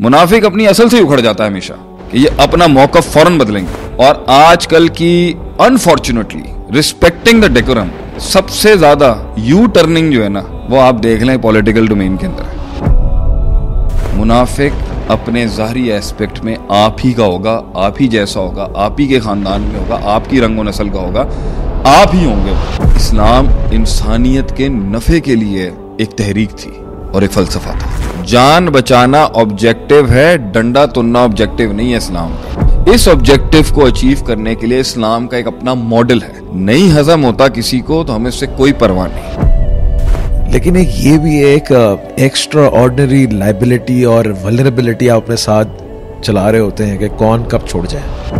मुनाफिक अपनी असल से उखड़ जाता है हमेशा कि ये अपना मौका फौरन बदलेंगे और आजकल की अनफॉर्चुनेटली रिस्पेक्टिंग द डेकोरम सबसे ज्यादा यू टर्निंग जो है ना वो आप देख लें पॉलिटिकल डोमेन के अंदर मुनाफिक अपने ज़ाहरी एस्पेक्ट में आप ही का होगा आप ही जैसा होगा आप ही के ख़ानदान में होगा आपकी रंगो नस्ल का होगा आप ही होंगे इस्लाम इंसानियत के नफ़े के लिए एक तहरीक थी और एक फ़लसफ़ा था जान बचाना ऑब्जेक्टिव है डंडा तुलना ऑब्जेक्टिव नहीं है इस्लाम का इस ऑब्जेक्टिव को अचीव करने के लिए इस्लाम का एक अपना मॉडल है नहीं हजम होता किसी को तो हमें इससे कोई परवाह नहीं लेकिन एक ये भी एक एक्स्ट्रा ऑर्डनरी लाइबिलिटी और वलरेबिलिटी आप अपने साथ चला रहे होते हैं कि कौन कब छोड़ जाए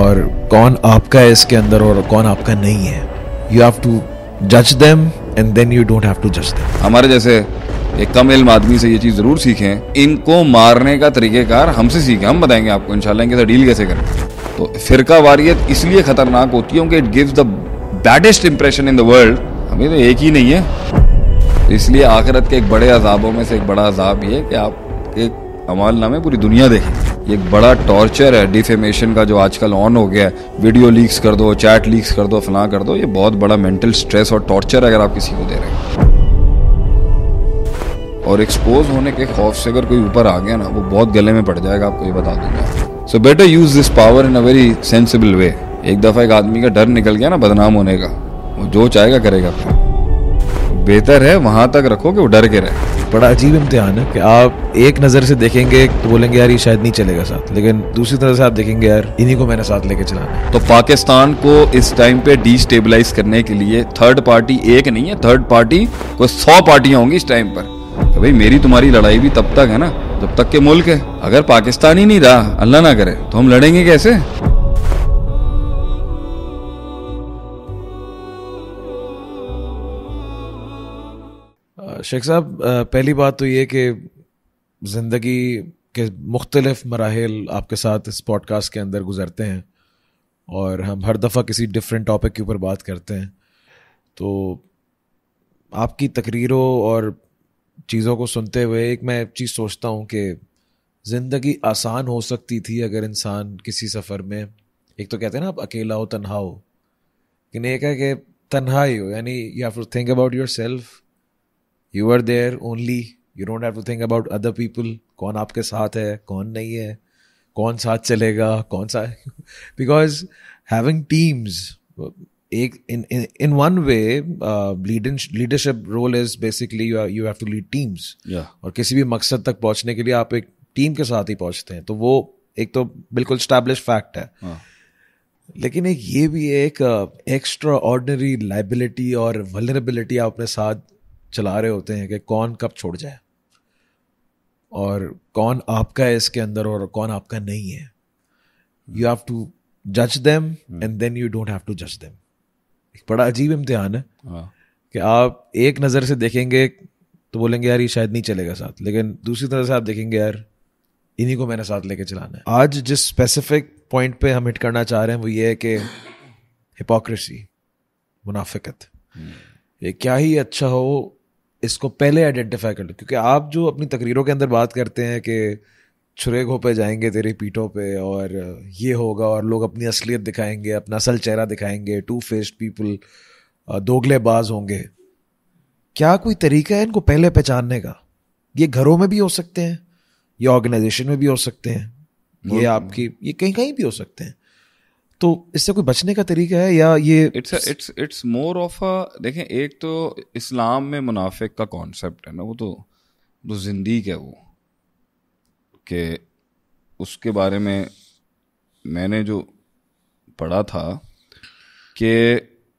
और कौन आपका है इसके अंदर और कौन आपका नहीं है यू हैव टू जज them and then you don't have to जज देम हमारे जैसे एक कम इल्म आदमी से ये चीज़ ज़रूर सीखें इनको मारने का तरीक़ेकार हमसे सीखें हम बताएंगे आपको इन इनके साथ डील कैसे करें तो फ़िरका वारियत इसलिए ख़तरनाक होती है क्योंकि it gives the baddest impression in the world हमें तो एक ही नहीं है इसलिए आखिरत के एक बड़े अजाबों में से एक बड़ा अजाब ये है कि एक अमाल नामे पूरी दुनिया देखें एक बड़ा टॉर्चर है डिफेमेशन का जो आजकल ऑन हो गया है वीडियो लीक्स कर दो चैट लीक्स कर दो फला कर दो ये बहुत बड़ा मेंटल स्ट्रेस और टॉर्चर है अगर आप किसी को दे रहे हैं और एक्सपोज होने के खौफ से अगर कोई ऊपर आ गया ना वो बहुत गले में पड़ जाएगा आपको ये बता दूंगा so better use this power in a very sensible way एक दफ़ा एक आदमी का डर निकल गया ना बदनाम होने का वो जो चाहेगा करेगा बेहतर है वहाँ तक रखो कि वो डर के रहे बड़ा अजीब इम्तिहान है कि आप एक नज़र से देखेंगे तो बोलेंगे यार ये शायद नहीं चलेगा साथ लेकिन दूसरी तरह से आप देखेंगे यार इन्हीं को मैंने साथ लेके चलाना तो पाकिस्तान को इस टाइम पे डिस्टेबलाइज करने के लिए थर्ड पार्टी एक नहीं है थर्ड पार्टी को सौ पार्टियां होंगी इस टाइम पर तो भाई मेरी तुम्हारी लड़ाई भी तब तक है ना जब तक के मुल्क है अगर पाकिस्तान ही नहीं रहा अल्लाह ना करे तो हम लड़ेंगे कैसे शेख साहब पहली बात तो ये कि ज़िंदगी के मुख्तलिफ मराहल आपके साथ इस पॉडकास्ट के अंदर गुजरते हैं और हम हर दफ़ा किसी डिफरेंट टॉपिक के ऊपर बात करते हैं तो आपकी तकरीरों और चीज़ों को सुनते हुए एक मैं चीज़ सोचता हूँ कि ज़िंदगी आसान हो सकती थी अगर इंसान किसी सफ़र में एक तो कहते हैं ना आप अकेला हो तन्हा हो लेकिन एक है कि तनहा ही हो यानी you have to think about yourself you are there only you don't have to think about other people कौन आपके साथ है कौन नहीं है कौन साथ चलेगा कौन सा बिकॉज हैविंग टीम्स एक in in, in one way uh, leading, leadership you is basically you, are, और किसी भी मकसद तक पहुंचने के लिए आप एक टीम के साथ ही पहुंचते हैं तो वो एक तो बिल्कुल स्टैब्लिश फैक्ट है हाँ। लेकिन एक ये भी एक एक्स्ट्रा ऑर्डनरी लाइबिलिटी और वलरेबिलिटी आप अपने साथ चला रहे होते हैं कि कौन कब छोड़ जाए और कौन आपका है इसके अंदर और कौन आपका नहीं है यू हैव टू जज them and then you don't have to जज देम एक बड़ा अजीब इम्तिहान है हाँ। कि आप एक नज़र से देखेंगे तो बोलेंगे यार ये शायद नहीं चलेगा साथ लेकिन दूसरी तरह से आप देखेंगे यार इन्हीं को मैंने साथ लेके चलाना है आज जिस स्पेसिफिक पॉइंट पे हम हिट करना चाह रहे हैं वो ये है कि हिपोक्रेसी मुनाफिकत ये क्या ही अच्छा हो इसको पहले आइडेंटिफाई कर लो क्योंकि आप जो अपनी तकरीरों के अंदर बात करते हैं कि छुरे घोपे जाएंगे तेरे पीठों पे और ये होगा और लोग अपनी असलियत दिखाएंगे अपना असल चेहरा दिखाएंगे टू फेस्ड पीपल दोगले बाज होंगे क्या कोई तरीका है इनको पहले पहचानने का ये घरों में भी हो सकते हैं ये ऑर्गेनाइजेशन में भी हो सकते हैं ये आपकी ये कहीं कहीं भी हो सकते हैं तो इससे कोई बचने का तरीका है या ये it's it's it's more of a देखें एक तो इस्लाम में मुनाफिक का कॉन्सेप्ट है ना वो तो, तो जिंदगी है वो कि उसके बारे में मैंने जो पढ़ा था कि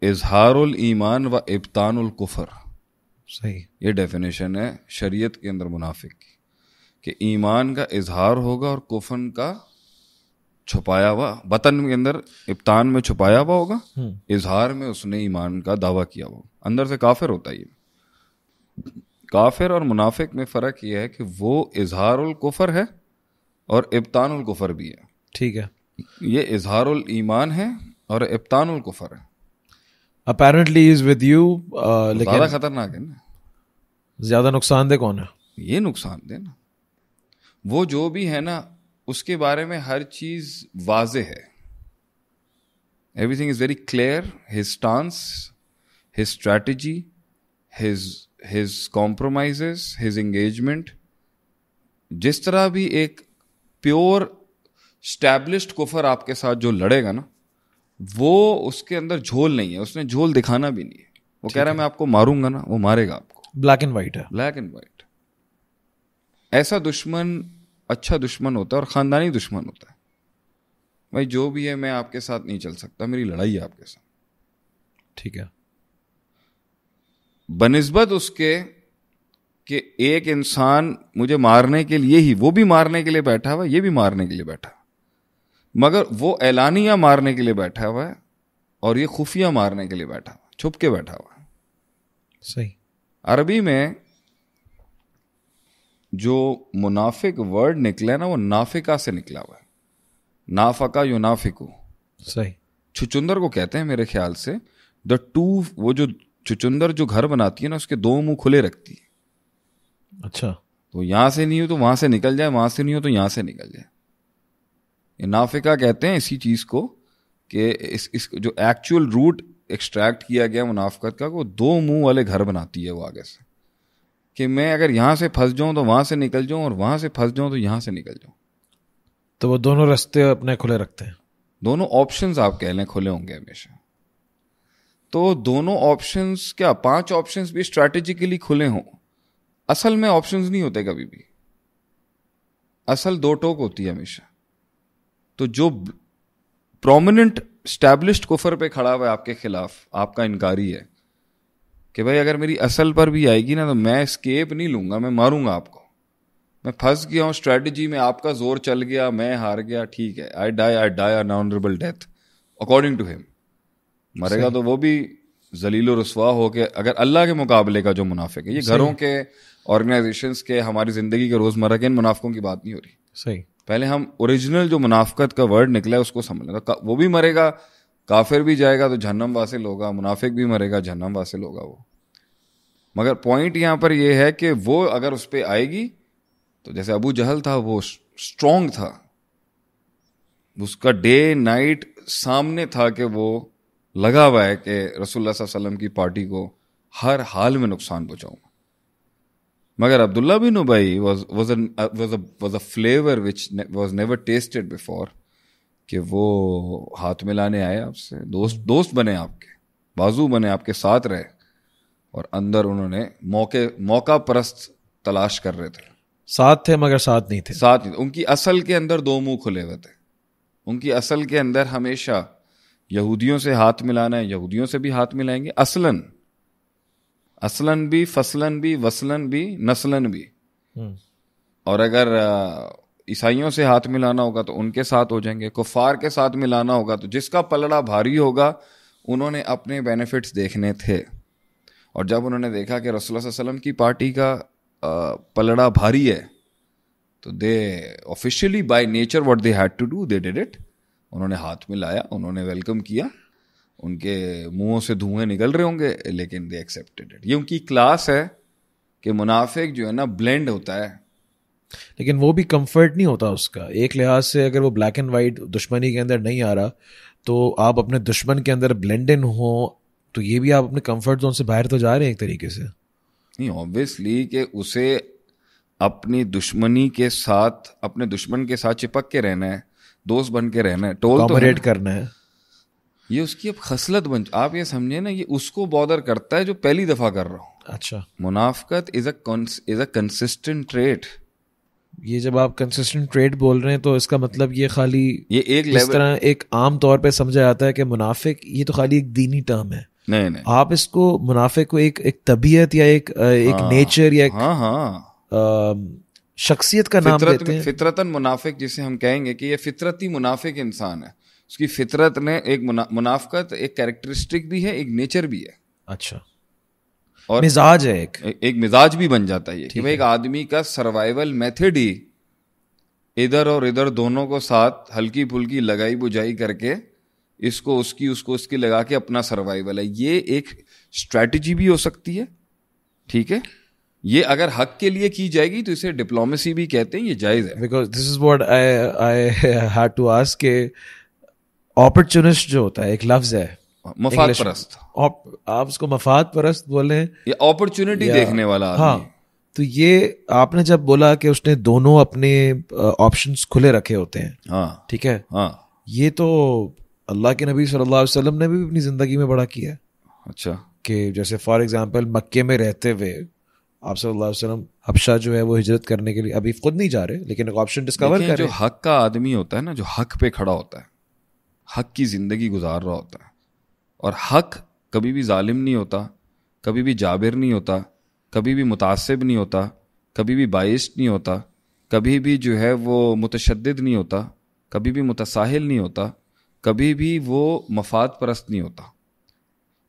इजहारुल ईमान व इब्तानुल कुफर सही ये डेफिनेशन है शरीयत के अंदर मुनाफिक कि ईमान का इजहार होगा और कुफन का छुपाया हुआ वतन के अंदर इब्तान में छुपाया हुआ होगा हम्म। इजहार में उसने ईमान का दावा किया हुआ अंदर से काफिर होता है ये काफिर और मुनाफिक में फ़र्क यह है कि वो इजहारुल कुफर है और इब्तानुल कुफर भी है ठीक है ये इजहारुल ईमान है और इब्तानुल कुफर है अपेरेंटली इज विद यू ज़्यादा खतरनाक है ना ज़्यादा नुकसानदेह कौन है ये नुकसान दे ना वो जो भी है ना उसके बारे में हर चीज़ वाज है everything is very clear his stance his strategy his his compromise his engagement जिस तरह भी एक प्योर स्टैब्लिश्ड कुफर आपके साथ जो लड़ेगा ना वो उसके अंदर झोल नहीं है उसने झोल दिखाना भी नहीं है वो कह रहा है मैं आपको मारूंगा ना वो मारेगा आपको ब्लैक एंड वाइट है ब्लैक एंड वाइट ऐसा दुश्मन अच्छा दुश्मन होता है और ख़ानदानी दुश्मन होता है भाई जो भी है मैं आपके साथ नहीं चल सकता मेरी लड़ाई है आपके साथ ठीक है बनस्बत उसके कि एक इंसान मुझे मारने के लिए ही वो भी मारने के लिए बैठा हुआ ये भी मारने के लिए बैठा मगर वो एलानिया मारने के लिए बैठा हुआ है और ये खुफिया मारने के लिए बैठा हुआ छुप के बैठा हुआ सही अरबी में जो मुनाफिक वर्ड निकला है ना वो नाफिका से निकला हुआ है नाफका नाफिकू सही छुचुंदर को कहते हैं मेरे ख्याल से द टू वो जो चुचुंदर जो घर बनाती है ना उसके दो मुंह खुले रखती है अच्छा तो यहां से नहीं हो तो वहां से निकल जाए वहां से नहीं हो तो यहां से निकल जाए नाफिका कहते हैं इसी चीज को कि इस इस जो एक्चुअल रूट एक्सट्रैक्ट किया गया मुनाफकत का वो दो मुंह वाले घर बनाती है वो आगे से कि मैं अगर यहां से फंस जाऊँ तो वहां से निकल जाऊं और वहां से फंस जाऊँ तो यहां से निकल जाऊं तो वो दोनों रास्ते अपने खुले रखते हैं दोनों ऑप्शंस आप कह लें खुले होंगे हमेशा तो दोनों ऑप्शंस क्या पांच ऑप्शंस भी स्ट्रैटेजिकली खुले हों असल में ऑप्शंस नहीं होते कभी भी असल दो टोक होती है हमेशा तो जो प्रोमिनेंट स्टैब्लिश्ड कुफर पे खड़ा हुआ है आपके खिलाफ आपका इनकारी है कि भाई अगर मेरी असल पर भी आएगी ना तो मैं स्केप नहीं लूंगा मैं मारूंगा आपको मैं फंस गया हूँ स्ट्रेटजी में आपका जोर चल गया मैं हार गया ठीक है I die I die unhonourable death according to him मरेगा तो वो भी जलील रसवा हो के अगर अल्लाह के मुकाबले का जो मुनाफिक है ये घरों के ऑर्गेनाइजेशन के हमारी ज़िंदगी के रोज़मर्रा के इन मुनाफों की बात नहीं हो रही सही पहले हम ओरिजिनल जो मुनाफकत का वर्ड निकला है उसको समझ तो वो भी मरेगा काफिर भी जाएगा तो जहन्नम वासिल होगा मुनाफिक भी मरेगा जहन्नम वासिल होगा वो मगर पॉइंट यहाँ पर यह है कि वो अगर उस पर आएगी तो जैसे अबू जहल था वो स्ट्रॉन्ग था उसका डे नाइट सामने था कि वो लगा हुआ है कि रसुल्ला वसल्लम की पार्टी को हर हाल में नुकसान पहुँचाऊँगा मगर Abdullah bin Ubay was a flavour which was never tasted before कि वो हाथ मिलाने आए आपसे दोस्त दोस्त बने आपके बाजू बने आपके साथ रहे और अंदर उन्होंने मौके मौका परस्त तलाश कर रहे थे साथ थे मगर साथ नहीं थे साथ नहीं उनकी असल के अंदर दो मुंह खुले हुए थे उनकी असल के अंदर हमेशा यहूदियों से हाथ मिलाना है यहूदियों से भी हाथ मिलाएंगे असलन असलन भी फसलन भी वसलन भी नस्लन भी हम्म। और अगर ईसाइयों से हाथ मिलाना होगा तो उनके साथ हो जाएंगे कुफार के साथ मिलाना होगा तो जिसका पलड़ा भारी होगा उन्होंने अपने बेनिफिट्स देखने थे और जब उन्होंने देखा कि रसोल्ला की पार्टी का पलड़ा भारी है तो they officially by nature what they had to do they did it उन्होंने हाथ में लाया उन्होंने वेलकम किया उनके मुंहों से धुएं निकल रहे होंगे लेकिन दे एक्सेप्टेड इट ये उनकी क्लास है कि मुनाफिक जो है ना ब्लेंड होता है लेकिन वो भी कंफर्ट नहीं होता उसका एक लिहाज से अगर वो ब्लैक एंड वाइट दुश्मनी के अंदर नहीं आ रहा तो आप अपने दुश्मन के अंदर ब्लेंड इन हो तो ये भी आप अपने कंफर्ट जोन से बाहर तो जा रहे हैं एक तरीके से नहीं ऑब्वियसली कि उसे अपनी दुश्मनी के साथ अपने दुश्मन के साथ चिपक के रहना है दोस्त बन के रहना है टोल तो करना है ये उसकी अब खसलत बन आप ये समझे ना ये उसको बॉदर करता है जो पहली दफा कर रहा हूं अच्छा मुनाफकत is is a consistent trait ये जब आप कंसिस्टेंट ट्रेड बोल रहे हैं तो इसका मतलब ये खाली ये एक इस तरह एक आम तौर पे समझा जाता है कि मुनाफिक ये तो खाली एक दीनी टर्म है नहीं नहीं आप इसको मुनाफे को एक एक तबीयत या एक एक नेचर हाँ। या एक, हाँ हाँ आ, शख्सियत का नाम देते हैं फितरतन मुनाफिक जिसे हम कहेंगे कि ये फितरती मुनाफिक इंसान है उसकी फितरत ने एक मुना, मुनाफकत एक कैरेक्टरिस्टिक भी है एक नेचर भी है अच्छा और मिजाज है एक एक मिजाज भी बन जाता है कि भाई एक आदमी का सर्वाइवल मेथड ही इधर और इधर दोनों को साथ हल्की फुल्की लगाई बुझाई करके इसको उसकी उसको उसकी लगा के अपना सर्वाइवल है ये एक स्ट्रेटजी भी हो सकती है ठीक है ये अगर हक के लिए की जाएगी तो इसे डिप्लोमेसी भी कहते हैं ये जायज है because this is what I I had to ask के अपॉर्चुनिस्ट जो होता है एक लफ्ज है मफाद परस्त आप उसको मफाद परस्त बोले या अपॉर्चुनिटी देखने वाला हाँ तो ये आपने जब बोला कि उसने दोनों अपने ऑप्शंस खुले रखे होते हैं हाँ ठीक है हाँ ये तो अल्लाह के नबी सल्लल्लाहु अलैहि वसल्लम ने भी अपनी ज़िंदगी में बड़ा किया अच्छा कि जैसे फॉर एग्जांपल मक्के में रहते हुए आप सल्लाम अबशा जो है वो हिजरत करने के लिए अभी खुद नहीं जा रहे लेकिन एक ऑप्शन डिस्कवर कर जो हक का आदमी होता है ना जो हक पे खड़ा होता है हक की ज़िंदगी गुजार रहा होता है और हक कभी भी ालिम नहीं होता कभी भी जाबिर नहीं होता कभी भी मुतासब नहीं होता कभी भी बाइस नहीं होता कभी भी जो है वो मुतशद नहीं होता कभी भी मुतसाहिल नहीं होता कभी भी वो मफाद परस्त नहीं होता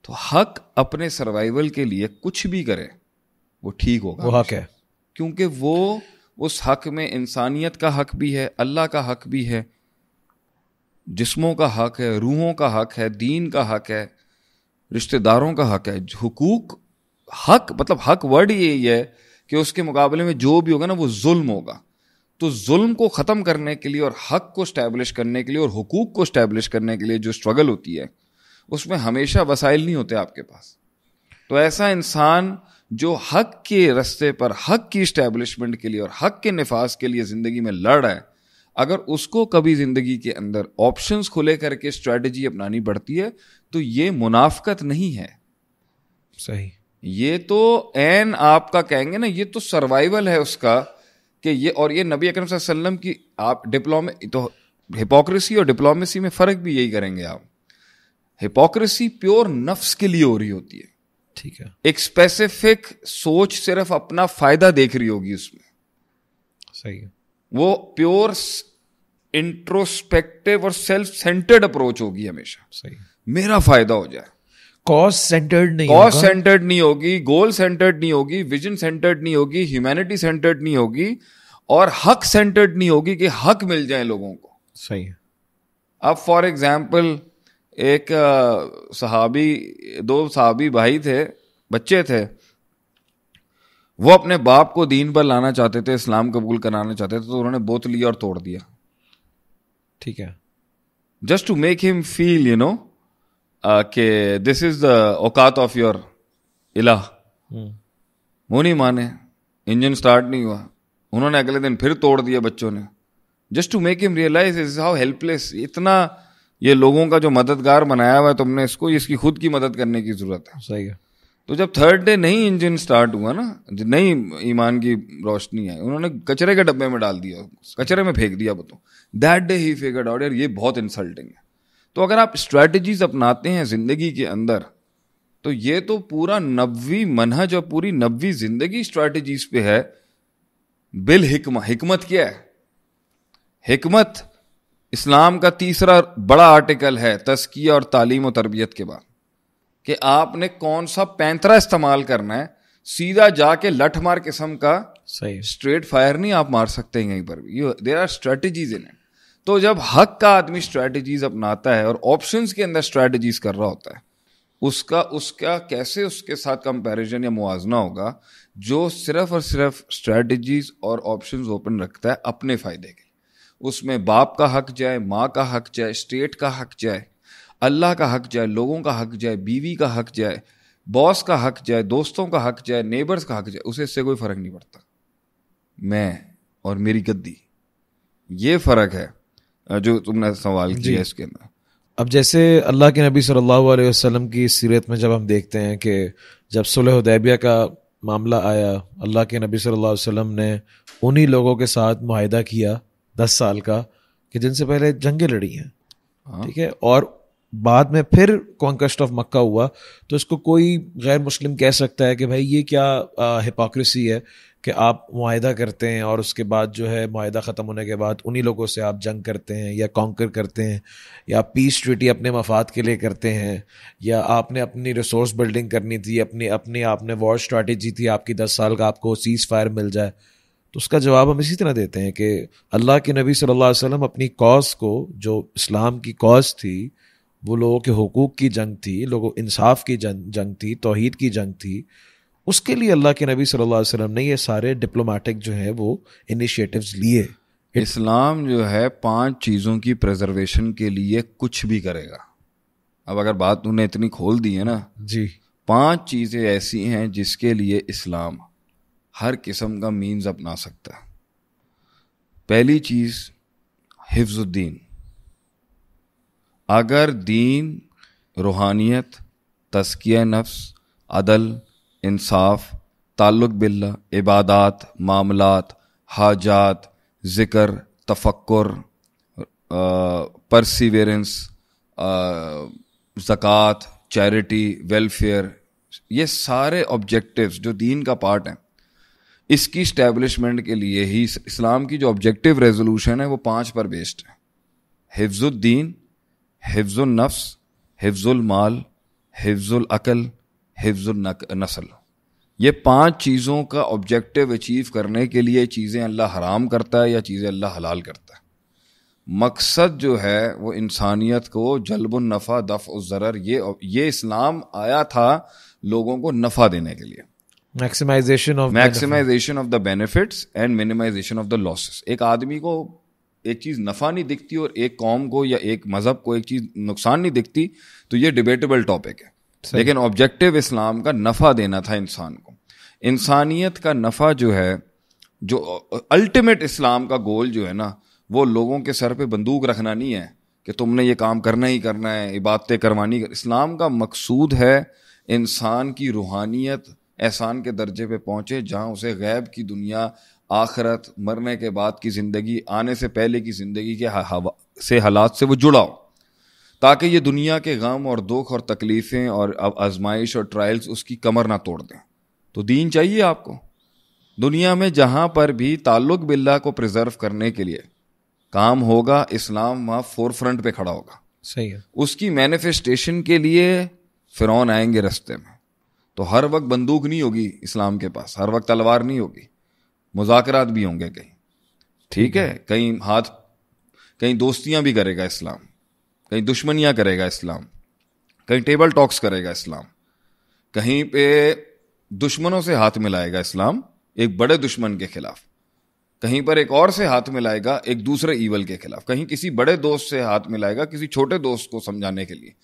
तो हक अपने सर्वाइवल के लिए कुछ भी करे वो ठीक होगा वो हक है क्योंकि वो उस हक में इंसानियत का हक भी है अल्लाह का हक भी है जिस्मों का हक है रूहों का हक है दीन का हक है रिश्तेदारों का हक है हकूक हक मतलब हक वर्ड यही है कि उसके मुकाबले में जो भी होगा ना वो जुल्म होगा तो जुल्म को ख़त्म करने के लिए और हक को स्टैब्लिश करने के लिए और हकूक को स्टैब्लिश करने के लिए जो स्ट्रगल होती है उसमें हमेशा वसाइल नहीं होते आपके पास तो ऐसा इंसान जो हक के रस्ते पर हक की इस्टेब्लिशमेंट के लिए और हक के नफाज के लिए ज़िंदगी में लड़ रहा है अगर उसको कभी ज़िंदगी के अंदर ऑप्शंस खुले करके स्ट्रेटजी अपनानी पड़ती है तो ये मुनाफ्त नहीं है सही ये तो एन आपका कहेंगे ना ये तो सर्वाइवल है उसका कि ये और ये नबी अकरम वसल्लम की आप डिप्लोमे तो हिपोक्रेसी और डिप्लोमेसी में फ़र्क भी यही करेंगे आप हिपोक्रेसी प्योर नफ्स के लिए हो रही होती है ठीक है एक स्पेसिफिक सोच सिर्फ अपना फायदा देख रही होगी उसमें सही है वो प्योर इंट्रोस्पेक्टिव और सेल्फ सेंटर्ड अप्रोच होगी हमेशा सही मेरा फायदा हो जाए कॉस्ट सेंटर्ड नहीं कॉस्ट सेंटर्ड नहीं होगी गोल सेंटर्ड नहीं होगी विजन सेंटर्ड नहीं होगी ह्यूमैनिटी सेंटर्ड नहीं होगी और हक सेंटर्ड नहीं होगी कि हक मिल जाए लोगों को सही है अब फॉर एग्जाम्पल एक सहाबी दो सहाबी भाई थे बच्चे थे वो अपने बाप को दीन पर लाना चाहते थे इस्लाम कबूल कराना चाहते थे तो उन्होंने बोत लिया और तोड़ दिया ठीक है just to make him feel you know के दिस इज द औकात ऑफ योर इलाह हम्म। वो नहीं माने इंजन स्टार्ट नहीं हुआ उन्होंने अगले दिन फिर तोड़ दिया बच्चों ने just to make him realise is how helpless इतना ये लोगों का जो मददगार बनाया हुआ है तुमने इसको इसकी खुद की मदद करने की ज़रूरत है सही है तो जब थर्ड डे नई इंजन स्टार्ट हुआ ना नई ईमान की रोशनी आई उन्होंने कचरे के डब्बे में डाल दिया कचरे में फेंक दिया but that day he figure out यार ये बहुत इंसल्टिंग है तो अगर आप स्ट्रेटजीज अपनाते हैं ज़िंदगी के अंदर तो ये तो पूरा नब्वी मनहज और पूरी नबवी ज़िंदगी स्ट्रेटजीज पे है बिल हिकमा हिकमत क्या है हिकमत इस्लाम का तीसरा बड़ा आर्टिकल है तस्किया और तालीम और तरबियत के बाद कि आपने कौन सा पैंतरा इस्तेमाल करना है सीधा जाके लठ मार किस्म का सही स्ट्रेट फायर नहीं आप मार सकते हैं कहीं पर भी you there are strategies in it तो जब हक का आदमी स्ट्रेटजीज अपनाता है और ऑप्शन के अंदर स्ट्रेटजीज कर रहा होता है उसका उसका कैसे उसके साथ कंपैरिजन या मुआजना होगा जो सिर्फ और सिर्फ स्ट्रेटजीज और ऑप्शंस ओपन रखता है अपने फायदे के उसमें बाप का हक जाए माँ का हक जाए स्टेट का हक जाए अल्लाह का हक जाए लोगों का हक जाए बीवी का हक जाए बॉस का हक जाए दोस्तों का हक जाए नेबर्स का हक जाए उसे इससे कोई फ़र्क नहीं पड़ता मैं और मेरी गद्दी ये फ़र्क है जो तुमने सवाल किया इसके अंदर अब जैसे अल्लाह के नबी सल्लल्लाहु अलैहि वसल्लम की सीरत में जब हम देखते हैं कि जब सुलह उदैबिया का मामला आया अल्लाह के नबी सल्लल्लाहु अलैहि वसल्लम ने उन्हीं लोगों के साथ माहिदा किया दस साल का कि जिनसे पहले जंगे लड़ी हैं हाँ। ठीक है और बाद में फिर कॉन्कस्ट ऑफ मक्का हुआ तो इसको कोई गैर मुस्लिम कह सकता है कि भाई ये क्या हिपोक्रेसी है कि आप माहा करते हैं और उसके बाद जो है माहा ख़त्म होने के बाद उन्हीं लोगों से आप जंग करते हैं या कॉन्कर करते हैं या पीस ट्रिटी अपने मफाद के लिए करते हैं या आपने अपनी रिसोर्स बिल्डिंग करनी थी अपनी अपनी आपने वॉर स्ट्रैटेजी थी आपकी दस साल का आपको सीज़ फायर मिल जाए तो उसका जवाब हम इसी तरह देते हैं कि अल्लाह के नबी सल्लल्लाहु अलैहि वसल्लम अपनी कॉज को जो इस्लाम की कॉज थी वो लोगों के हकूक़ की जंग थी लोगों इंसाफ की जंग जंग थी तोहद की जंग थी उसके लिए अल्लाह के नबी सल्लल्लाहु अलैहि वसल्लम ने ये सारे डिप्लोमेटिक जो है वो इनिशिएटिव्स लिए इस्लाम जो है पांच चीज़ों की प्रजर्वेशन के लिए कुछ भी करेगा अब अगर बात उन्हें इतनी खोल दी है ना जी पांच चीज़ें ऐसी हैं जिसके लिए इस्लाम हर किस्म का मीन्स अपना सकता है पहली चीज़ हिफ्जुद्दीन अगर दीन रूहानियत तस्किया नफ्स अदल इंसाफ ताल्लुक बिल्ला इबादत मामलात हाजात ज़िक्र तफक्र परसिवेरेंस ज़क़़त चैरिटी वेलफेयर ये सारे ऑब्जेक्टिव्स जो दीन का पार्ट हैं इसकी स्टैब्लिशमेंट के लिए ही इस्लाम की जो ऑब्जेक्टिव रेजोल्यूशन है वो पांच पर बेस्ड है हिफ्जुद्दीन हिफ्जुल अक़ल हिफ्जुल नसल ये पांच चीज़ों का ऑब्जेक्टिव अचीव करने के लिए चीज़ें अल्लाह हराम करता है या चीज़ें अल्लाह हलाल करता है मकसद जो है वो इंसानियत को जलबुलनफ़ा दफ़ उज़र ये ये इस्लाम आया था लोगों को नफ़ा देने के लिए maximisation of maximisation of the benefits and minimisation of the losses एक आदमी को एक चीज़ नफ़ा नहीं दिखती और एक कौम को या एक मज़हब को एक चीज़ नुकसान नहीं दिखती तो ये डिबेटेबल टॉपिक है लेकिन ऑब्जेक्टिव इस्लाम का नफ़ा देना था इंसान को इंसानियत का नफ़ा जो है जो अल्टीमेट इस्लाम का गोल जो है ना वो लोगों के सर पे बंदूक रखना नहीं है कि तुमने ये काम करना ही करना है इबादतें करवानी इस्लाम का मकसूद है इंसान की रूहानियत एहसान के दर्जे पे पहुंचे जहाँ उसे गैब की दुनिया आखरत मरने के बाद की ज़िंदगी आने से पहले की ज़िंदगी के हवा से हालात से वो जुड़ा हो ताकि ये दुनिया के गम और दुख और तकलीफ़ें और आजमाइश और ट्रायल्स उसकी कमर ना तोड़ दें तो दीन चाहिए आपको दुनिया में जहाँ पर भी ताल्लुक बिल्ला को प्रिजर्व करने के लिए काम होगा इस्लाम वहाँ फोर फ्रंट पर खड़ा होगा सही है उसकी मैनिफेस्टेशन के लिए फ़िरौन आएंगे रस्ते में तो हर वक्त बंदूक नहीं होगी इस्लाम के पास हर वक्त तलवार नहीं होगी मुजाकरात भी होंगे कहीं ठीक है कहीं हाथ कहीं दोस्तियां भी करेगा इस्लाम कहीं दुश्मनियां करेगा इस्लाम कहीं टेबल टॉक्स करेगा इस्लाम कहीं पे दुश्मनों से हाथ मिलाएगा इस्लाम एक बड़े दुश्मन के खिलाफ कहीं पर एक और से हाथ मिलाएगा एक दूसरे ईवल के खिलाफ कहीं किसी बड़े दोस्त से हाथ मिलाएगा किसी छोटे दोस्त को समझाने के लिए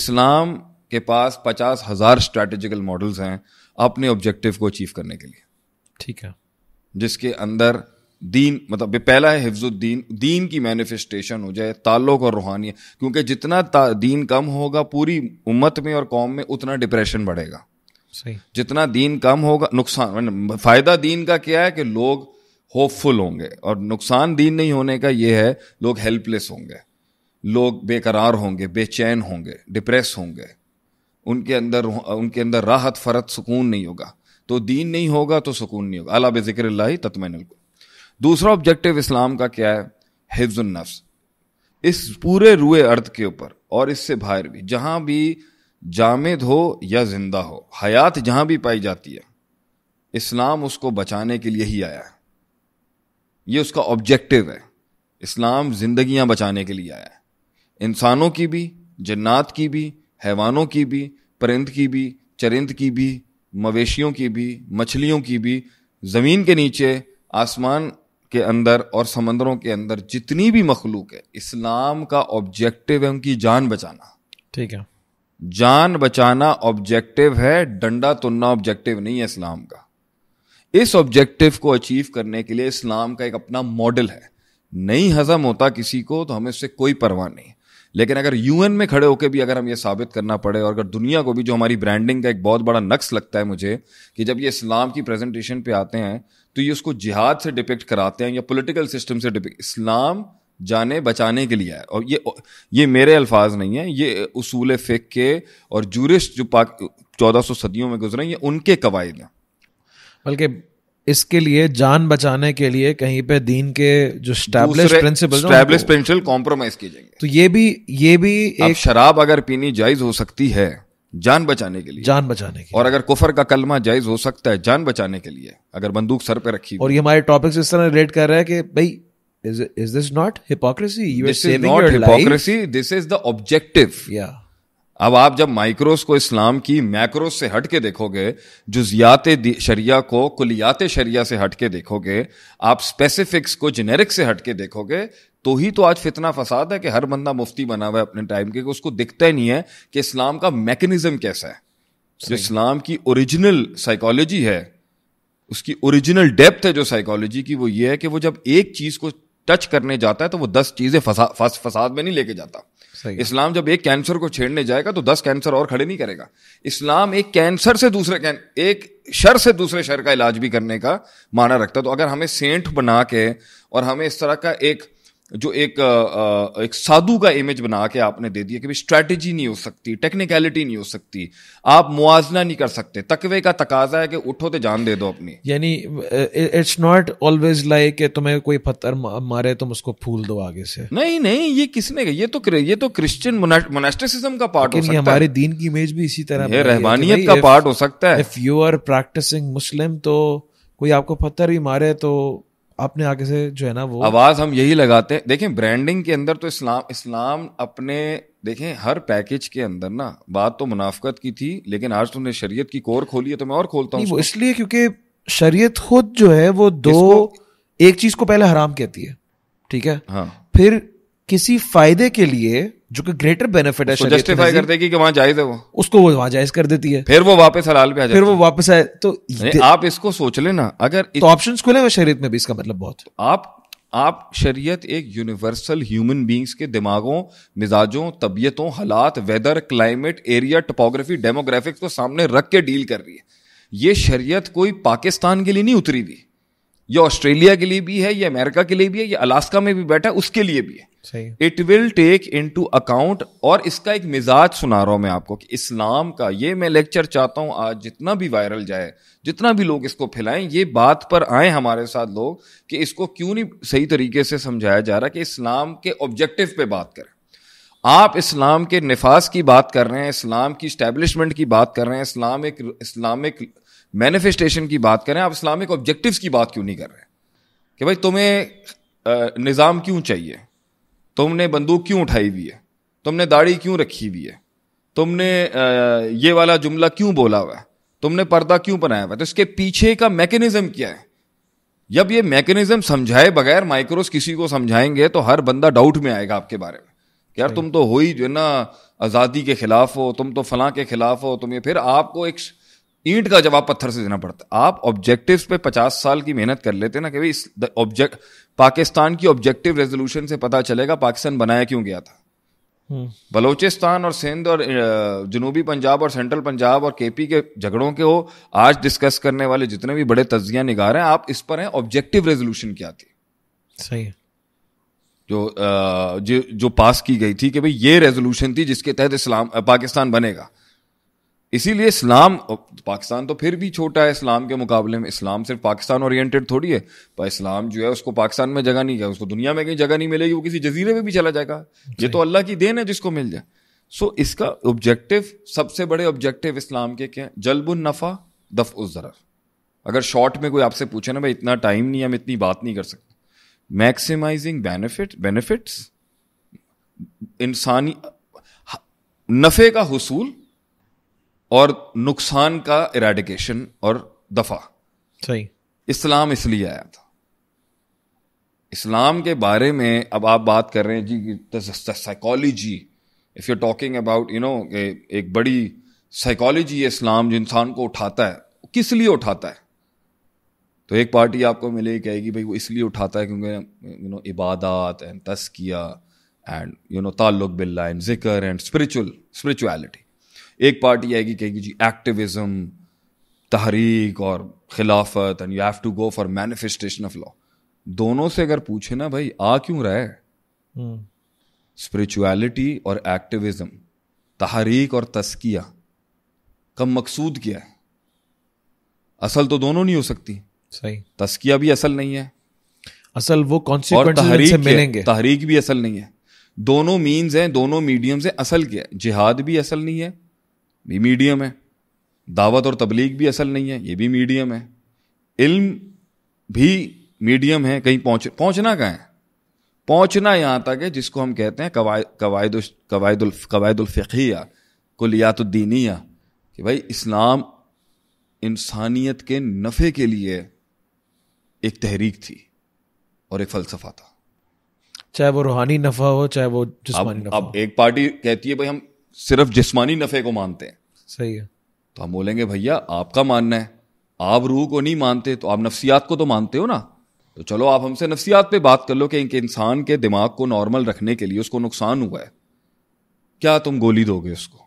इस्लाम के पास पचास हजार स्ट्रेटेजिकल मॉडल्स हैं अपने ऑब्जेक्टिव को अचीव करने के लिए ठीक है जिसके अंदर दीन मतलब पहला है हिफ्जुद्दीन दीन की मैनिफेस्टेशन हो जाए ताल्लुक और रूहानी क्योंकि जितना दीन कम होगा पूरी उम्मत में और कौम में उतना डिप्रेशन बढ़ेगा सही जितना दीन कम होगा नुकसान फायदा दीन का क्या है कि लोग होपफुल होंगे और नुकसान दीन नहीं होने का यह है लोग हेल्पलेस होंगे लोग बेकरार होंगे बेचैन होंगे डिप्रेस होंगे उनके अंदर उनके अंदर राहत फरत सुकून नहीं होगा तो दीन नहीं होगा तो सुकून नहीं होगा अला बिक्र तत्मैन दूसरा ऑब्जेक्टिव इस्लाम का क्या है हिफ्ज़ुलनफ्स इस पूरे रुए अर्थ के ऊपर और इससे बाहर भी जहां भी जामिद हो या जिंदा हो हयात जहां भी पाई जाती है इस्लाम उसको बचाने के लिए ही आया है ये उसका ऑब्जेक्टिव है इस्लाम जिंदगियां बचाने के लिए आया है इंसानों की भी जन्नात की भी हैवानों की भी परिंद की भी चरिंद की भी मवेशियों की भी मछलियों की भी ज़मीन के नीचे आसमान के अंदर और समंदरों के अंदर जितनी भी मखलूक है इस्लाम का ऑब्जेक्टिव है उनकी जान बचाना ठीक है जान बचाना ऑब्जेक्टिव है डंडा तुन्ना ऑब्जेक्टिव नहीं है इस्लाम का इस ऑब्जेक्टिव को अचीव करने के लिए इस्लाम का एक अपना मॉडल है नहीं हजम होता किसी को तो हमें उससे कोई परवाह नहीं लेकिन अगर यूएन में खड़े होकर भी अगर हम ये साबित करना पड़े और अगर दुनिया को भी जो हमारी ब्रांडिंग का एक बहुत बड़ा नक्स लगता है मुझे कि जब ये इस्लाम की प्रेजेंटेशन पे आते हैं तो ये उसको जिहाद से डिपेक्ट कराते हैं या पोलिटिकल सिस्टम से डिपेक्ट इस्लाम जाने बचाने के लिए है और ये ये मेरे अल्फाज नहीं हैं ये उसूल फ़िक के और जूरिस्ट जो पाक चौदह सौ सदियों में गुजरे ये उनके कवायद हैं बल्कि इसके लिए जान बचाने के लिए कहीं पे दीन के जो establish principle establish principle compromise किए जाएंगे तो ये भी ये भी एक शराब अगर पीनी जायज हो सकती है जान बचाने के लिए जान बचाने के और अगर कुफर का कलमा जायज हो सकता है जान बचाने के लिए अगर बंदूक सर पे रखी और ये हमारे टॉपिक्स इस तरह रिलेट कर रहा है कि भाई is this not hypocrisy you are saving your life this is the objective या अब आप जब माइक्रोस को इस्लाम की मैक्रोस से हट के देखोगे जुजियात शरिया को कुलियात शरिया से हट के देखोगे आप स्पेसिफिक्स को जेनेरिक से हट के देखोगे तो ही तो आज फितना फसाद है कि हर बंदा मुफ्ती बना हुआ है अपने टाइम के उसको दिखता ही नहीं है कि इस्लाम का मैकेनिज्म कैसा है जो इस्लाम की ओरिजिनल साइकोलॉजी है उसकी ओरिजिनल डेप्थ है जो साइकोलॉजी की वो ये है कि वो जब एक चीज को टच करने जाता है तो वो दस चीजें फसा, फस, फसाद में नहीं लेके जाता इस्लाम जब एक कैंसर को छेड़ने जाएगा तो दस कैंसर और खड़े नहीं करेगा इस्लाम एक कैंसर से दूसरे कैं एक शर से दूसरे शर का इलाज भी करने का माना रखता है तो अगर हमें सेंट बना के और हमें इस तरह का एक जो एक आ, एक साधु का इमेज बना के आपने दे दिया कि भाई स्ट्रैटेजी नहीं हो सकती टेक्निकलिटी नहीं हो सकती आप मुआजना नहीं कर सकते तकवे का तकाजा है कि उठो तो जान दे दो अपनी यानी इट्स नॉट ऑलवेज लाइक तुम्हें कोई पत्थर मारे तुम उसको फूल दो आगे से नहीं नहीं ये किसने ये तो ये तो क्रिश्चियन मोनेस्टिसिज्म का पार्ट हो सकता हमारे दीन की इमेज भी इसी तरह रहमानियत का पार्ट हो सकता है if you are practising Muslim तो कोई आपको पत्थर भी मारे तो अपने आगे से जो है ना वो आवाज हम यही लगाते हैं देखें ब्रांडिंग के अंदर तो इस्लाम इस्लाम अपने देखें हर पैकेज के अंदर ना बात तो मुनाफ्त की थी लेकिन आज तुमने शरीयत की कोर खोली है तो मैं और खोलता हूँ इसलिए क्योंकि शरीयत खुद जो है वो दो एक चीज को पहले हराम कहती है ठीक है हाँ फिर किसी फायदे के लिए जो कि ग्रेटर बेनिफिट है जस्टिफाई करते हैं कि वहां जायज है वो उसको वो वहां जायज कर देती है फिर वो वापस हलाल पे आ फिर वो वापस आए तो आप इसको सोच लेना अगर तो ऑप्शन खुले हुए शरीयत में भी इसका मतलब बहुत आप आप शरीयत एक यूनिवर्सल ह्यूमन बींग्स के दिमागों मिजाजों तबीयतों हालात weather climate area topography demographics को सामने रख के डील कर रही है ये शरीयत कोई पाकिस्तान के लिए नहीं उतरी हुई ये ऑस्ट्रेलिया के लिए भी है ये अमेरिका के लिए भी है ये अलास्का में भी बैठा है उसके लिए भी है it will take into account और इसका एक मिजाज सुना रहा हूं मैं आपको कि इस्लाम का ये मैं लेक्चर चाहता हूँ आज जितना भी वायरल जाए जितना भी लोग इसको फैलाएं ये बात पर आए हमारे साथ लोग कि इसको क्यों नहीं सही तरीके से समझाया जा रहा कि इस्लाम के ऑब्जेक्टिव पे बात करें आप इस्लाम के नफाज की बात कर रहे हैं इस्लाम की स्टैब्लिशमेंट की बात कर रहे हैं इस्लाम एक इस्लामिक मैनिफेस्टेशन की बात कर रहे हैं आप इस्लामिक ऑब्जेक्टिव्स की बात क्यों नहीं कर रहे हैं कि भाई तुम्हें निज़ाम क्यों चाहिए तुमने बंदूक क्यों उठाई हुई है तुमने दाढ़ी क्यों रखी हुई है तुमने ये वाला जुमला क्यों बोला हुआ है तुमने पर्दा क्यों बनाया हुआ है तो इसके पीछे का मैकेनिज्म क्या है जब ये मैकेनिज्म समझाए बगैर माइक्रोस किसी को समझाएंगे तो हर बंदा डाउट में आएगा आपके बारे में यार तुम तो हो ही जो है ना आज़ादी के खिलाफ हो तुम तो फलां के खिलाफ हो तुम ये फिर आपको एक ईंट का जवाब पत्थर से देना पड़ता है आप ऑब्जेक्टिव्स पे पचास साल की मेहनत कर लेते ना कि भाई इस ऑब्जेक्ट पाकिस्तान की ऑब्जेक्टिव रेजोल्यूशन से पता चलेगा पाकिस्तान बनाया क्यों गया था हम्म। बलोचिस्तान और सिंध और जनूबी पंजाब और सेंट्रल पंजाब और केपी के झगड़ों के हो आज डिस्कस करने वाले जितने भी बड़े तजिया निगार हैं आप इस पर हैं ऑब्जेक्टिव रेजोल्यूशन क्या थी सही है जो जो, जो पास की गई थी कि भाई ये रेजोल्यूशन थी जिसके तहत इस्लाम पाकिस्तान बनेगा इसीलिए इस्लाम पाकिस्तान तो फिर भी छोटा है इस्लाम के मुकाबले में इस्लाम सिर्फ पाकिस्तान ओरिएंटेड थोड़ी है पर इस्लाम जो है उसको पाकिस्तान में जगह नहीं है उसको दुनिया में कहीं जगह नहीं मिलेगी वो किसी जजीरे में भी चला जाएगा ये तो अल्लाह की देन है जिसको मिल जाए सो इसका ऑब्जेक्टिव सबसे बड़े ऑब्जेक्टिव इस्लाम के क्या है जलबुल नफ़ा दफ़ उस ज़रा अगर शॉर्ट में कोई आपसे पूछे ना भाई इतना टाइम नहीं हम इतनी बात नहीं कर सकते मैक्सिमाइजिंग बेनिफिट बेनिफिट्स इंसानी नफ़े का हसूल और नुकसान का इराडिकेशन और दफा सही इस्लाम इसलिए आया था इस्लाम के बारे में अब आप बात कर रहे हैं जी psychology if you talking about you know एक बड़ी साइकोलॉजी है इस्लाम जो इंसान को उठाता है किस लिए उठाता है तो एक पार्टी आपको मिलेगी कहेगी भाई वो इसलिए उठाता है क्योंकि यू नो इबादत एंड तस्किया एंड यू नो ताल्लुक बिल्ला एंड जिक्र एंड स्पिरिचुअल स्पिरिचुअलिटी एक पार्टी आएगी कहेगी जी एक्टिविज्म तहरीक और खिलाफत and you have to go for manifestation of law दोनों से अगर पूछे ना भाई आ क्यों रहा है स्पिरिचुअलिटी हम्म। और एक्टिविज्म तहरीक और तस्किया का मकसूद क्या है असल तो दोनों नहीं हो सकती सही तस्किया भी असल नहीं है असल वो और तहरीक मिलेंगे तहरीक भी असल नहीं है दोनों मीन्स हैं दोनों मीडियम्स हैं असल क्या है जिहाद भी असल नहीं है भी मीडियम है दावत और तबलीग भी असल नहीं है ये भी मीडियम है इल्म भी मीडियम है कहीं पहुँच पहुँचना कहाँ है पहुँचना यहाँ तक है जिसको हम कहते हैं कवायद कवायद कवायदुलफ़िया कुलियातुद्दीनिया कि भाई इस्लाम इंसानियत के नफ़े के लिए एक तहरीक थी और एक फ़लसफ़ा था चाहे वो रूहानी नफ़ा हो चाहे वो जिस्मानी नफ़ा अब एक पार्टी कहती है भाई हम सिर्फ जिस्मानी नफे को मानते हैं सही है तो हम बोलेंगे भैया आपका मानना है आप रूह को नहीं मानते तो आप नफसियात को तो मानते हो ना तो चलो आप हमसे नफसियात पे बात कर लो कि इंसान के दिमाग को नॉर्मल रखने के लिए उसको नुकसान हुआ है क्या तुम गोली दोगे उसको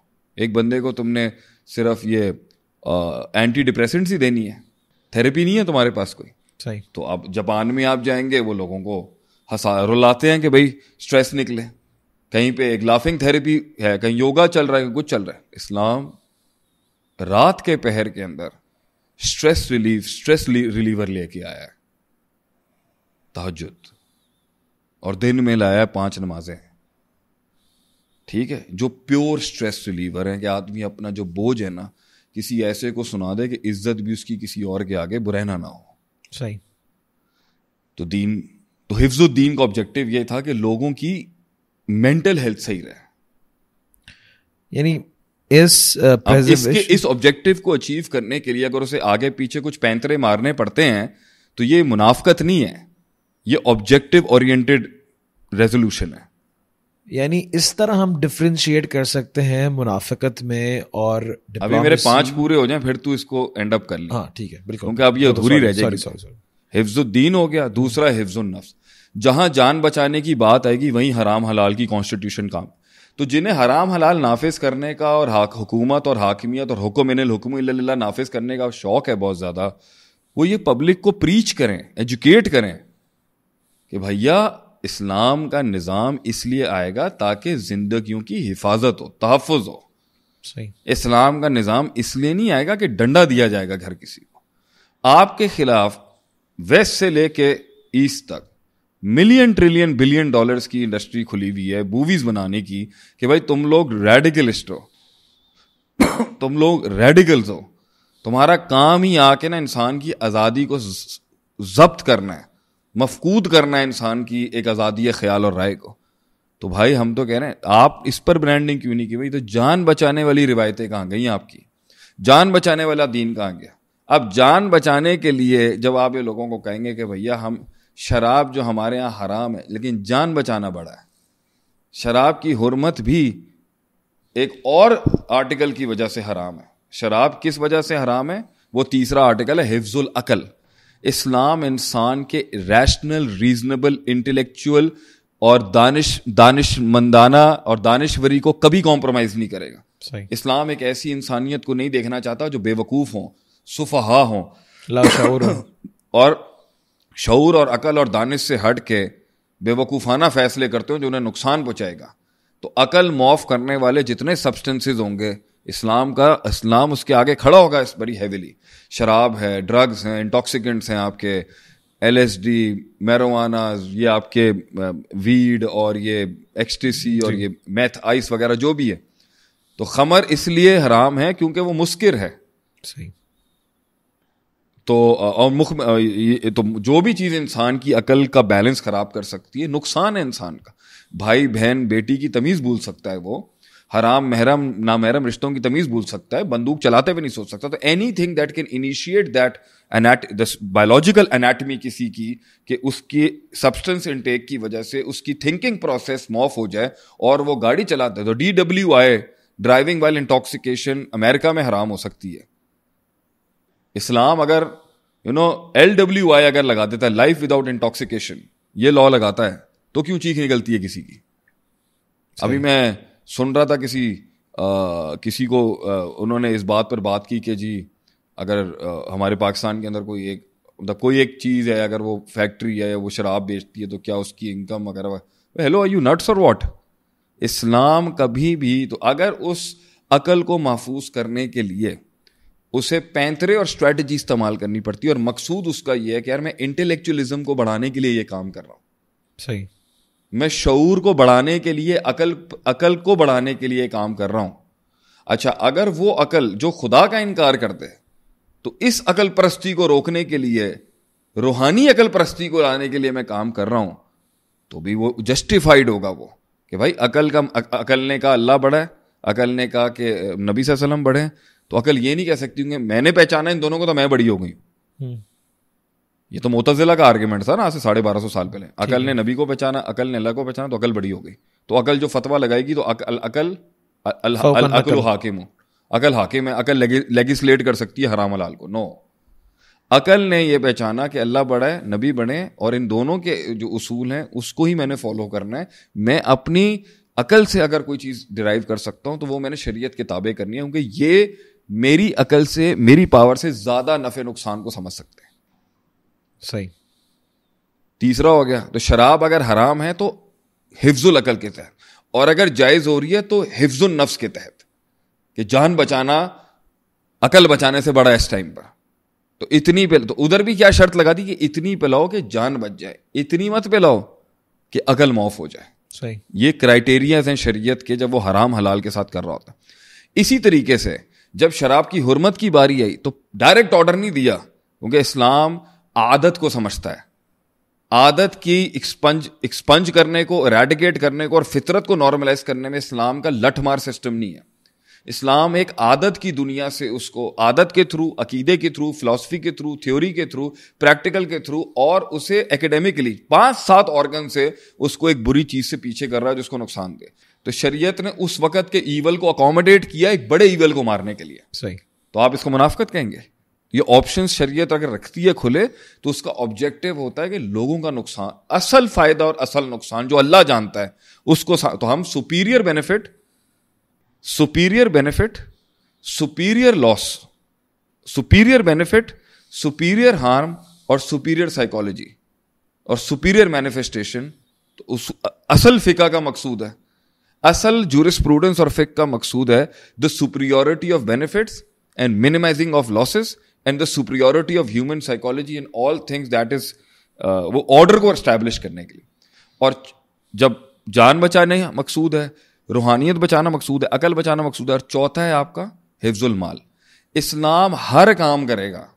एक बंदे को तुमने सिर्फ ये एंटी डिप्रेसेंट्स ही देनी है थेरेपी नहीं है तुम्हारे पास कोई सही तो आप जापान में आप जाएंगे वो लोगों को हंसा रुलाते हैं कि भाई स्ट्रेस निकले कहीं पे एक लाफिंग थेरेपी है कहीं योगा चल रहा है कुछ चल रहा है इस्लाम रात के पहर के अंदर स्ट्रेस रिलीफ स्ट्रेस रिलीवर लेके आया है तहजुद और दिन में लाया है पांच नमाजें ठीक है जो प्योर स्ट्रेस रिलीवर है कि आदमी अपना जो बोझ है ना किसी ऐसे को सुना दे कि इज्जत भी उसकी किसी और के आगे बुरहना ना हो सही तो दीन तो हिफ्जुद्दीन का ऑब्जेक्टिव ये था कि लोगों की मेंटल हेल्थ सही रहे यानी इस इसके इस ऑब्जेक्टिव को अचीव करने के लिए अगर उसे आगे पीछे कुछ पैंतरे मारने पड़ते हैं तो ये मुनाफकत नहीं है ये ऑब्जेक्टिव ओरिएंटेड रेजोल्यूशन है यानी इस तरह हम डिफ्रेंशिएट कर सकते हैं मुनाफकत में और अभी मेरे पांच पूरे हो जाएं फिर तू इसको एंड अप कर ले हाँ ठीक है बिल्कुल क्योंकि अब ये अधूरी रह जाएगी हिफ्जुद्दीन हो गया दूसरा हिफ्जुन नफ्स जहां जान बचाने की बात आएगी वहीं हराम हलाल की कॉन्स्टिट्यूशन काम तो जिन्हें हराम हलाल नाफिज करने का और हाक हुकूमत और हाकमियत और हुक्मिनल हुक्म नाफिज करने का शौक है बहुत ज़्यादा वो ये पब्लिक को प्रीच करें एजुकेट करें कि भैया इस्लाम का निज़ाम इसलिए आएगा ताकि जिंदगियों की हिफाजत हो तहफ़ हो सही इस्लाम का निज़ाम इसलिए नहीं आएगा कि डंडा दिया जाएगा घर किसी को आपके खिलाफ वेस्ट से लेके ईस्ट तक मिलियन ट्रिलियन बिलियन डॉलर्स की इंडस्ट्री खुली हुई है मूवीज बनाने की कि भाई तुम लोग रेडिकलिस्ट हो तुम लोग रेडिकल्स हो तुम्हारा काम ही आके ना इंसान की आज़ादी को जब्त करना है मफकूद करना है इंसान की एक आज़ादी ख्याल और राय को तो भाई हम तो कह रहे हैं आप इस पर ब्रांडिंग क्यों नहीं की भाई तो जान बचाने वाली रिवायतें कहाँ गई आपकी जान बचाने वाला दीन कहाँ गया अब जान बचाने के लिए जब आप ये लोगों को कहेंगे कि भैया हम शराब जो हमारे यहाँ हराम है लेकिन जान बचाना बड़ा है शराब की हरमत भी एक और आर्टिकल की वजह से हराम है शराब किस वजह से हराम है वो तीसरा आर्टिकल है हिफ्जुल अकल इस्लाम इंसान के रैशनल रीजनेबल इंटेलेक्चुअल और दानिश दानिश मंदाना और दानिशवरी को कभी कॉम्प्रोमाइज़ नहीं करेगा इस्लाम एक ऐसी इंसानियत को नहीं देखना चाहता जो बेवकूफ़ हों सुफहा हों और शूर और अकल और दानिश से हट के बेवकूफ़ाना फ़ैसले करते हो जो उन्हें नुकसान पहुँचाएगा तो अकल मुआफ़ करने वाले जितने सब्सटेंस होंगे इस्लाम का इस्लाम उसके आगे खड़ा होगा इस बड़ी हैविली शराब है ड्रग्स हैं इंटॉक्सिकेंट्स हैं आपके एल एस डी मैरोना ये आपके वीड और ये एक्सटीसी और ये मैथ आइस वगैरह जो भी है तो खमर इसलिए हराम है क्योंकि वो मुस्किर है सही तो और मुख ये तो जो भी चीज़ इंसान की अकल का बैलेंस ख़राब कर सकती है नुकसान है इंसान का भाई बहन बेटी की तमीज़ भूल सकता है वो हराम महरम नामहरम रिश्तों की तमीज़ भूल सकता है बंदूक चलाते हुए नहीं सोच सकता तो anything that can initiate that एनाट बायोलॉजिकल एनाटमी किसी की कि उसकी सब्सटेंस इनटेक की वजह से उसकी थिंकिंग प्रोसेस मॉफ हो जाए और वो गाड़ी चलाता है तो D W I driving while intoxication America में हराम हो सकती है इस्लाम अगर you know L W I अगर लगा देता है लाइफ विदाउट इंटॉक्सिकेशन ये लॉ लगाता है तो क्यों चीख निकलती है किसी की अभी मैं सुन रहा था किसी आ, किसी को आ, उन्होंने इस बात पर बात की कि जी अगर आ, हमारे पाकिस्तान के अंदर कोई एक मतलब कोई एक चीज़ है अगर वो फैक्ट्री है वो शराब बेचती है तो क्या उसकी इनकम वगैरह हेलो आर यू नट्स और वॉट इस्लाम कभी भी तो अगर उस अकल को महफूज करने के लिए उसे पैंतरे और स्ट्रैटेजी इस्तेमाल करनी पड़ती है और मकसूद उसका यह है कि यार मैं इंटेलेक्चुअलिज्म को बढ़ाने के लिए यह काम कर रहा हूँ सही मैं शूर को बढ़ाने के लिए अकल अकल को बढ़ाने के लिए काम कर रहा हूँ अच्छा अगर वो अकल जो खुदा का इनकार कर दे तो इस अकल परस्ती को रोकने के लिए रूहानी अकल परस्ती को लाने के लिए मैं काम कर रहा हूँ तो भी वो जस्टिफाइड होगा वो कि भाई अकल का अकल ने कहा अल्लाह बढ़े अकल ने कहा कि नबी वसल्लम बढ़े तो अकल ये नहीं कह सकती कि मैंने पहचाना इन दोनों को तो मैं बड़ी हो गई हूँ हम्म। ये तो मोतजिला का आर्ग्यूमेंट था ना आज से साढ़े बारह सौ साल पहले अकल ने नबी को पहचाना अकल ने अल्लाह को पहचाना तो अकल बड़ी हो गई तो अकल जो फतवा लगाएगी तो अकल अकल अल, अकल हाकिम हो अकल हाकिम है अकल लेगिस्लेट कर सकती है हराम हलाल को नो अकल ने यह पहचाना कि अल्लाह बड़ा है नबी बने और इन दोनों के जो उसूल हैं उसको ही मैंने फॉलो करना है मैं अपनी अकल से अगर कोई चीज़ डिराइव कर सकता हूँ तो वो मैंने शरीयत के ताबे करनी है क्योंकि ये मेरी अकल से मेरी पावर से ज्यादा नफे नुकसान को समझ सकते हैं सही तीसरा हो गया तो शराब अगर हराम है तो हिफ्जुल अकल के तहत और अगर जायज हो रही है तो हिफ्जुल नफ्स के तहत कि जान बचाना अकल बचाने से बड़ा इस टाइम पर तो इतनी पे तो उधर भी क्या शर्त लगा दी कि इतनी पिलाओ कि जान बच जाए इतनी मत पिलाओ कि अकल माफ हो जाए सही ये क्राइटेरियाज हैं शरीयत के जब वो हराम हलाल के साथ कर रहा होता है इसी तरीके से जब शराब की हरमत की बारी आई तो डायरेक्ट ऑर्डर नहीं दिया क्योंकि इस्लाम आदत को समझता है आदत की एक्सपंज एक्सपंज करने को रेडिकेट करने को और फितरत को नॉर्मलाइज करने में इस्लाम का लठमार सिस्टम नहीं है इस्लाम एक आदत की दुनिया से उसको आदत के थ्रू अकीदे के थ्रू फिलासफी के थ्रू थ्योरी के थ्रू प्रैक्टिकल के थ्रू और उसे एकेडमिकली पांच सात ऑर्गन से उसको एक बुरी चीज से पीछे कर रहा है जिसको नुकसान दे तो शरीयत ने उस वक़्त के ईवल को अकोमोडेट किया एक बड़े ईवल को मारने के लिए सही तो आप इसको मुनाफ्त कहेंगे ये ऑप्शन शरीयत अगर रखती है खुले तो उसका ऑब्जेक्टिव होता है कि लोगों का नुकसान असल फ़ायदा और असल नुकसान जो अल्लाह जानता है उसको तो हम superior benefit superior benefit superior loss superior benefit superior harm और सुपीरियर साइकोलॉजी और सुपीरियर मैनिफेस्टेशन तो उस असल फ़िका का मकसूद है असल जूरिस्प्रूडेंस और फिक का मकसूद है the superiority of benefits and minimising of losses and the superiority of human psychology in all things that is वो ऑर्डर को एस्टैब्लिश करने के लिए और जब जान बचाने मकसूद है रूहानियत बचाना मकसूद है अकल बचाना मकसूद है और चौथा है आपका हिफ्जुल माल इस्लाम हर काम करेगा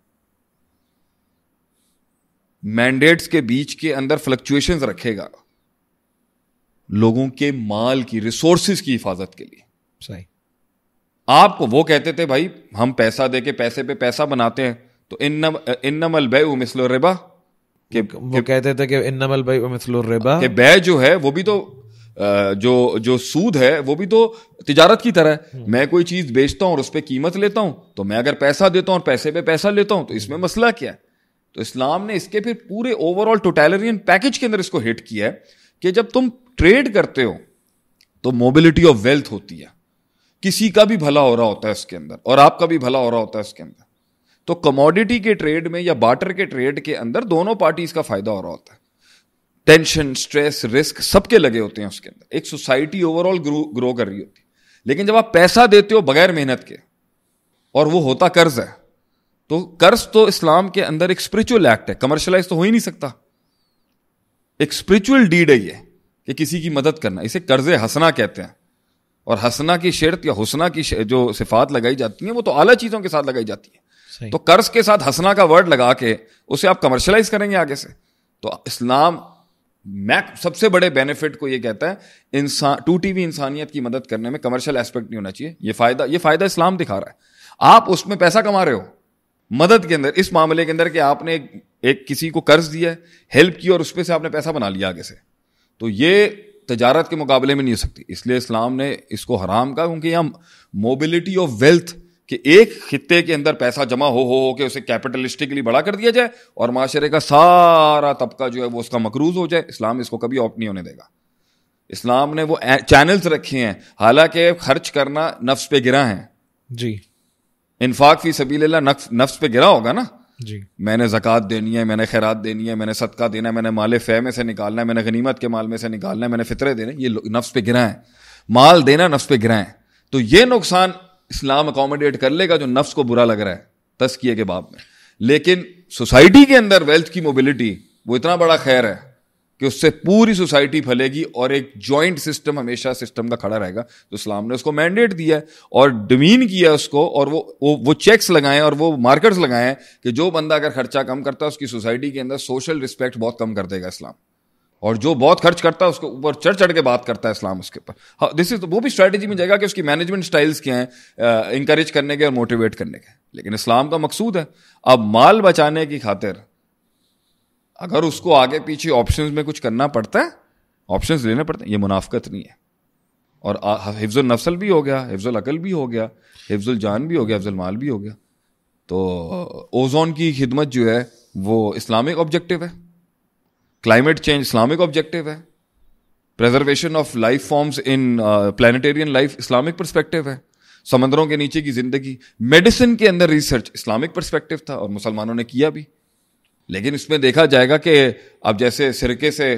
मैंडेट्स के बीच के अंदर फ्लक्चुएशंस रखेगा लोगों के माल की रिसोर्सिस की हिफाजत के लिए सही आपको वो कहते थे भाई हम पैसा दे के पैसे पे पैसा बनाते हैं तो इन्नम इन्नमल बे रिबा के, वो के, कहते थे कि इन्नमल मिसलो रिबा के बै जो है वो भी तो जो जो सूद है वो भी तो तिजारत की तरह है हम्म। मैं कोई चीज बेचता हूं और उस पर कीमत लेता हूं तो मैं अगर पैसा देता हूं और पैसे पे पैसा लेता हूं तो इसमें हम्म। मसला क्या है तो इस्लाम ने इसके फिर पूरे ओवरऑल टोटेलरियन पैकेज के अंदर इसको हिट किया है कि जब तुम ट्रेड करते हो तो मोबिलिटी ऑफ वेल्थ होती है किसी का भी भला हो रहा होता है इसके अंदर और आपका भी भला हो रहा होता है इसके अंदर तो कमोडिटी के ट्रेड में या बाटर के ट्रेड के अंदर दोनों पार्टीज का फायदा हो रहा होता है टेंशन स्ट्रेस रिस्क सबके लगे होते हैं उसके अंदर एक सोसाइटी ओवरऑल ग्रो ग्रो कर रही होती है लेकिन जब आप पैसा देते हो बगैर मेहनत के और वो होता कर्ज है तो कर्ज तो इस्लाम के अंदर एक स्पिरिचुअल एक्ट है कमर्शलाइज तो हो ही नहीं सकता एक स्पिरिचुअल डीड है ये कि किसी की मदद करना इसे कर्ज हंसना कहते हैं और हंसना की शर्त या हुसना की जो सिफात लगाई जाती है वो तो आला चीज़ों के साथ लगाई जाती है तो कर्ज के साथ हंसना का वर्ड लगा के उसे आप कमर्शलाइज करेंगे आगे से तो इस्लाम मैक सबसे बड़े बेनिफिट को ये कहता है इंसान टूटी हुई इंसानियत की मदद करने में कमर्शियल एस्पेक्ट नहीं होना चाहिए ये फ़ायदा ये फ़ायदा इस्लाम दिखा रहा है आप उसमें पैसा कमा रहे हो मदद के अंदर इस मामले के अंदर कि आपने एक, एक किसी को कर्ज दिया है हेल्प की और उस पर से आपने पैसा बना लिया आगे से तो ये तजारत के मुकाबले में नहीं हो सकती इसलिए इस्लाम ने इसको हराम कहा क्योंकि यहाँ मोबिलिटी ऑफ वेल्थ कि एक खत्े के अंदर पैसा जमा हो हो हो के उसे कैपिटलिस्टिकली बड़ा कर दिया जाए और माशरे का सारा तबका जो है वो उसका मकरूज हो जाए इस्लाम इसको कभी ऑप्ट नहीं होने देगा इस्लाम ने वो चैनल्स रखे हैं हालांकि खर्च करना नफ्स पे गिरा है जी इन्फाक फी सबील नफ्स पे गिरा होगा ना जी मैंने ज़क़़त देनी है मैंने खैरात देनी है मैंने सदका देना है मैंने माल फ़े में से निकालना है मैंने गनीमत के माल में से निकालना है मैंने फितरे देने ये नफ्स पे है माल देना नफ्स पे गिराएं तो ये नुकसान इस्लाम अकोमोडेट कर लेगा जो नफ्स को बुरा लग रहा है तस्किए के बाब में लेकिन सोसाइटी के अंदर वेल्थ की मोबिलिटी वो इतना बड़ा खैर है कि उससे पूरी सोसाइटी फैलेगी और एक जॉइंट सिस्टम हमेशा सिस्टम का खड़ा रहेगा तो इस्लाम ने उसको मैंडेट दिया है और डिमीन किया उसको और वो वो वो चेक्स लगाएं और वो मार्कर्स लगाएं कि जो बंदा अगर खर्चा कम करता है उसकी सोसाइटी के अंदर सोशल रिस्पेक्ट बहुत कम कर देगा इस्लाम और जो बहुत खर्च करता है उसको ऊपर चढ़ चढ़ के बात करता है इस्लाम उसके ऊपर दिस हाँ, इज वो भी स्ट्रैटेजी में जाएगा कि उसकी मैनेजमेंट स्टाइल्स क्या हैं इंकरेज करने के और मोटिवेट करने के लेकिन इस्लाम का मकसूद है अब माल बचाने की खातिर अगर उसको आगे पीछे ऑप्शन में कुछ करना पड़ता है ऑप्शन लेने पड़ते हैं ये मुनाफ्त नहीं है और हिफ्जुल नफसल भी हो गया हिफ्जुल अकल भी हो गया हिफ्जुल जान भी हो गया हिफ्जुल माल भी हो गया तो ओजोन की खिदमत जो है वो इस्लामिक ऑब्जेक्टिव है क्लाइमेट चेंज इस्लामिक ऑब्जेक्टिव है preservation of life forms in planetarian life Islamic perspective है समंदरों के नीचे की ज़िंदगी मेडिसिन के अंदर रिसर्च इस्लामिक परस्पेक्टिव था और मुसलमानों ने किया भी लेकिन इसमें देखा जाएगा कि अब जैसे सिरके से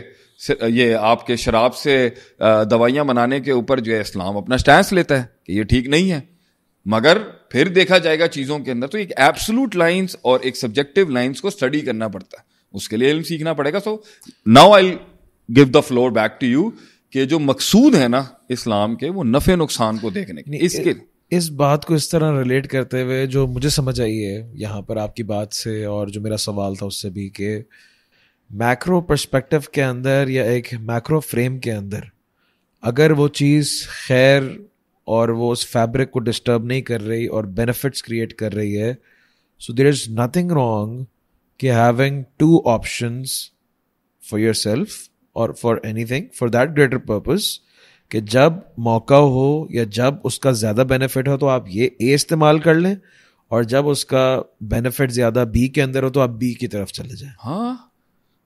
ये आपके शराब से दवाइयाँ बनाने के ऊपर जो है इस्लाम अपना स्टैंड लेता है कि ये ठीक नहीं है मगर फिर देखा जाएगा चीज़ों के अंदर तो एक एब्सोलूट लाइंस और एक सब्जेक्टिव लाइंस को स्टडी करना पड़ता है उसके लिए इल्म सीखना पड़ेगा so now I give the floor back to you कि जो मकसूद है ना इस्लाम के वो नफ़े नुकसान को देखने के इसके इस बात को इस तरह रिलेट करते हुए जो मुझे समझ आई है यहाँ पर आपकी बात से और जो मेरा सवाल था उससे भी कि मैक्रो पर्सपेक्टिव के अंदर या एक मैक्रो फ्रेम के अंदर अगर वो चीज़ खैर और वो उस फैब्रिक को डिस्टर्ब नहीं कर रही और बेनिफिट्स क्रिएट कर रही है so there is nothing wrong कि having two options for yourself और for anything for that greater purpose कि जब मौका हो या जब उसका ज़्यादा बेनिफिट हो तो आप ये ए इस्तेमाल कर लें और जब उसका बेनिफिट ज़्यादा बी के अंदर हो तो आप बी की तरफ चले जाएं हाँ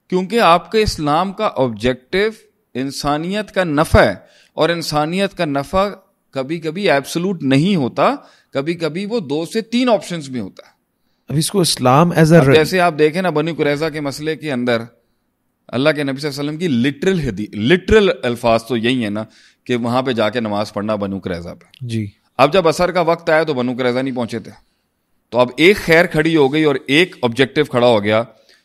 क्योंकि आपके इस्लाम का ऑब्जेक्टिव इंसानियत का नफ़ा है और इंसानियत का नफ़ा कभी कभी एब्सोलूट नहीं होता कभी कभी वो दो से तीन ऑप्शंस में होता है अब इसको इस्लाम एज अ जैसे आप देखें ना बनी कुरैजा के मसले के अंदर अल्लाह के नबी वसल्लम की लिटरल हदी लिटरल अल्फाज तो यही है ना कि वहां पे जाके नमाज पढ़ना बनू करैजा पे जी अब जब असर का वक्त आया तो बनू करैजा नहीं पहुंचे थे तो अब एक खैर खड़ी हो गई और एक ऑब्जेक्टिव खड़ा हो गया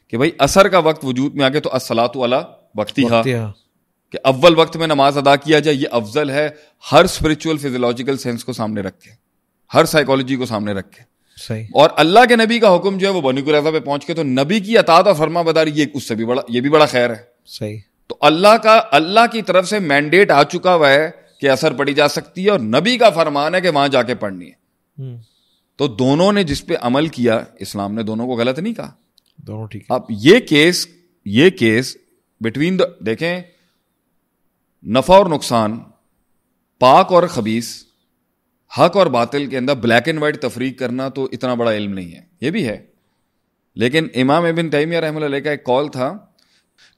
कि भाई असर का वक्त वजूद में आ गया तो असलात अला वक्ती कि अव्वल वक्त में नमाज अदा किया जाए ये अफजल है हर स्पिरिचुअल फिजियोलॉजिकल सेंस को सामने रख के हर साइकोलॉजी को सामने रख के सही और अल्लाह के नबी का हुक्म जो है वो बनी कुरैजा पे पहुंच के तो नबी की अतात और फरमा बदारी ये उससे भी बड़ा ये भी बड़ा खैर है सही तो अल्लाह का अल्लाह की तरफ से मैंडेट आ चुका हुआ है कि असर पड़ी जा सकती है और नबी का फरमान है कि वहां जाके पढ़नी है हम्म। तो दोनों ने जिस पे अमल किया इस्लाम ने दोनों को गलत नहीं कहा दोनों ठीक अब ये केस ये केस बिटवीन द देखें नफा और नुकसान पाक और खबीस हक और बातिल के अंदर ब्लैक एंड वाइट तफरीक करना तो इतना बड़ा इल्म नहीं है ये भी है लेकिन इमाम इबिन तैमिया रहम का एक कॉल था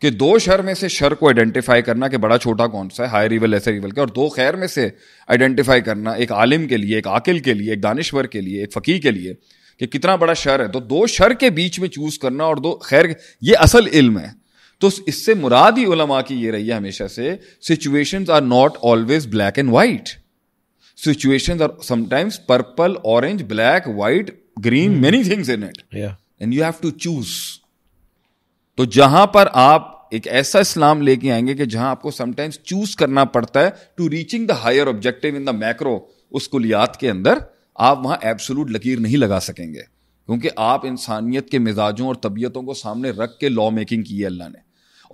कि दो शर में से शर को आइडेंटिफाई करना कि बड़ा छोटा कौन सा है हायर इवल ऐसे इवल के और दो खैर में से आइडेंटिफाई करना एक आलिम के लिए एक आकिल के लिए एक दानश्वर के लिए एक फ़कीर के लिए कि कितना बड़ा शर है तो दो शर के बीच में चूज़ करना और दो खैर ये असल इल्म है तो इससे मुराद ही उलमा की ये रही है हमेशा से situations are not always black and white situations are sometimes purple, orange, black, white, green, mm. many things in it. Yeah. And you have to choose. तो जहां पर आप एक ऐसा इस्लाम लेके आएंगे कि जहां आपको समटाइम्स चूज करना पड़ता है to reaching the higher objective in the macro उस कुलियात के अंदर आप वहां एब्सोलूट लकीर नहीं लगा सकेंगे क्योंकि आप इंसानियत के मिजाजों और तबीयतों को सामने रख के लॉ मेकिंग की है अल्लाह ने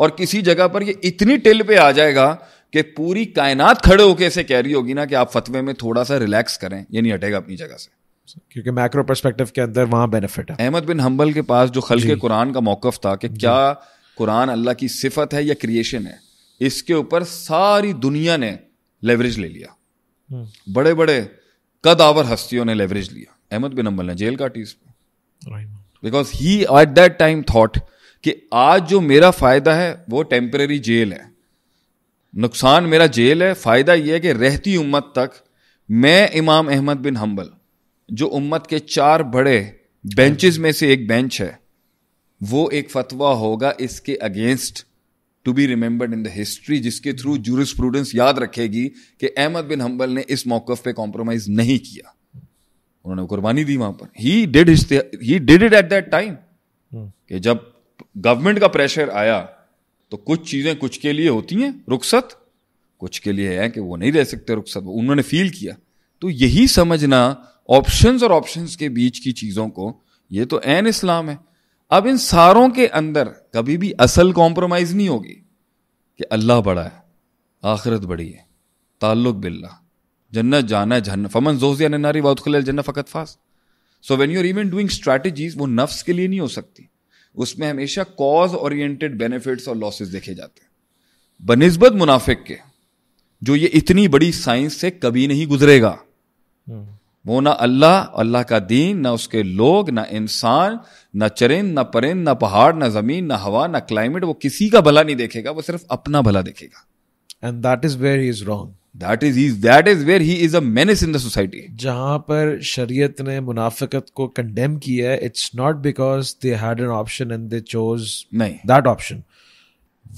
और किसी जगह पर ये इतनी टिल पे आ जाएगा कि पूरी कायनात खड़े होके ऐसे कह रही होगी ना कि आप फतवे में थोड़ा सा रिलैक्स करें ये नहीं हटेगा अपनी जगह से क्योंकि मैक्रो पर्सपेक्टिव के अंदर वहां बेनिफिट है अहमद बिन हम्बल के पास जो खल के कुरान का मौकफ था कि क्या कुरान अल्लाह की सिफत है या क्रिएशन है इसके ऊपर सारी दुनिया ने लेवरेज ले लिया हम्म। बड़े बड़े कद आवर हस्तियों ने लेवरेज लिया अहमद बिन हम्बल ने जेल काटी इसमें because he at that time thought कि आज जो मेरा फायदा है वो टेम्परेरी जेल है नुकसान मेरा जेल है फ़ायदा यह है कि रहती उम्मत तक मैं इमाम अहमद बिन हम्बल जो उम्मत के चार बड़े बेंचेस में से एक बेंच है वो एक फतवा होगा इसके against to be remembered in the history जिसके थ्रू प्रूडेंस याद रखेगी कि अहमद बिन हम्बल ने इस मौकफ पे कॉम्प्रोमाइज नहीं किया उन्होंने कुर्बानी दी वहां पर he did he did it at that time कि जब गवर्नमेंट का प्रेशर आया तो कुछ चीज़ें कुछ के लिए होती हैं रुखसत कुछ के लिए है कि वो नहीं रह सकते रुखसत उन्होंने फील किया तो यही समझना ऑप्शन और ऑप्शन के बीच की चीज़ों को ये तो एन इस्लाम है अब इन सारों के अंदर कभी भी असल कॉम्प्रोमाइज़ नहीं होगी कि अल्लाह बड़ा है आखिरत बड़ी है ताल्लुक बिल्ला जन्नत जाना है जन्न फमन जोजिया नारी वाउत खिल जन्नत फ़कत फास so when you're even doing strategies वो नफ्स के लिए नहीं हो सकती उसमें हमेशा कॉज ओरिएंटेड बेनिफिट्स और लॉसेस देखे जाते हैं बनस्बत मुनाफिक के जो ये इतनी बड़ी साइंस से कभी नहीं गुजरेगा हम्म। वो ना अल्लाह अल्लाह का दीन ना उसके लोग ना इंसान ना चरिंद ना परिंद ना पहाड़ ना जमीन ना हवा ना क्लाइमेट वो किसी का भला नहीं देखेगा वो सिर्फ अपना भला देखेगा and that is where is wrong that is is that is where he is a menace in the society जहां पर शरीयत ने मुनाफिकत को कंडेम किया है it's not because they had an option and they chose नहीं दैट ऑप्शन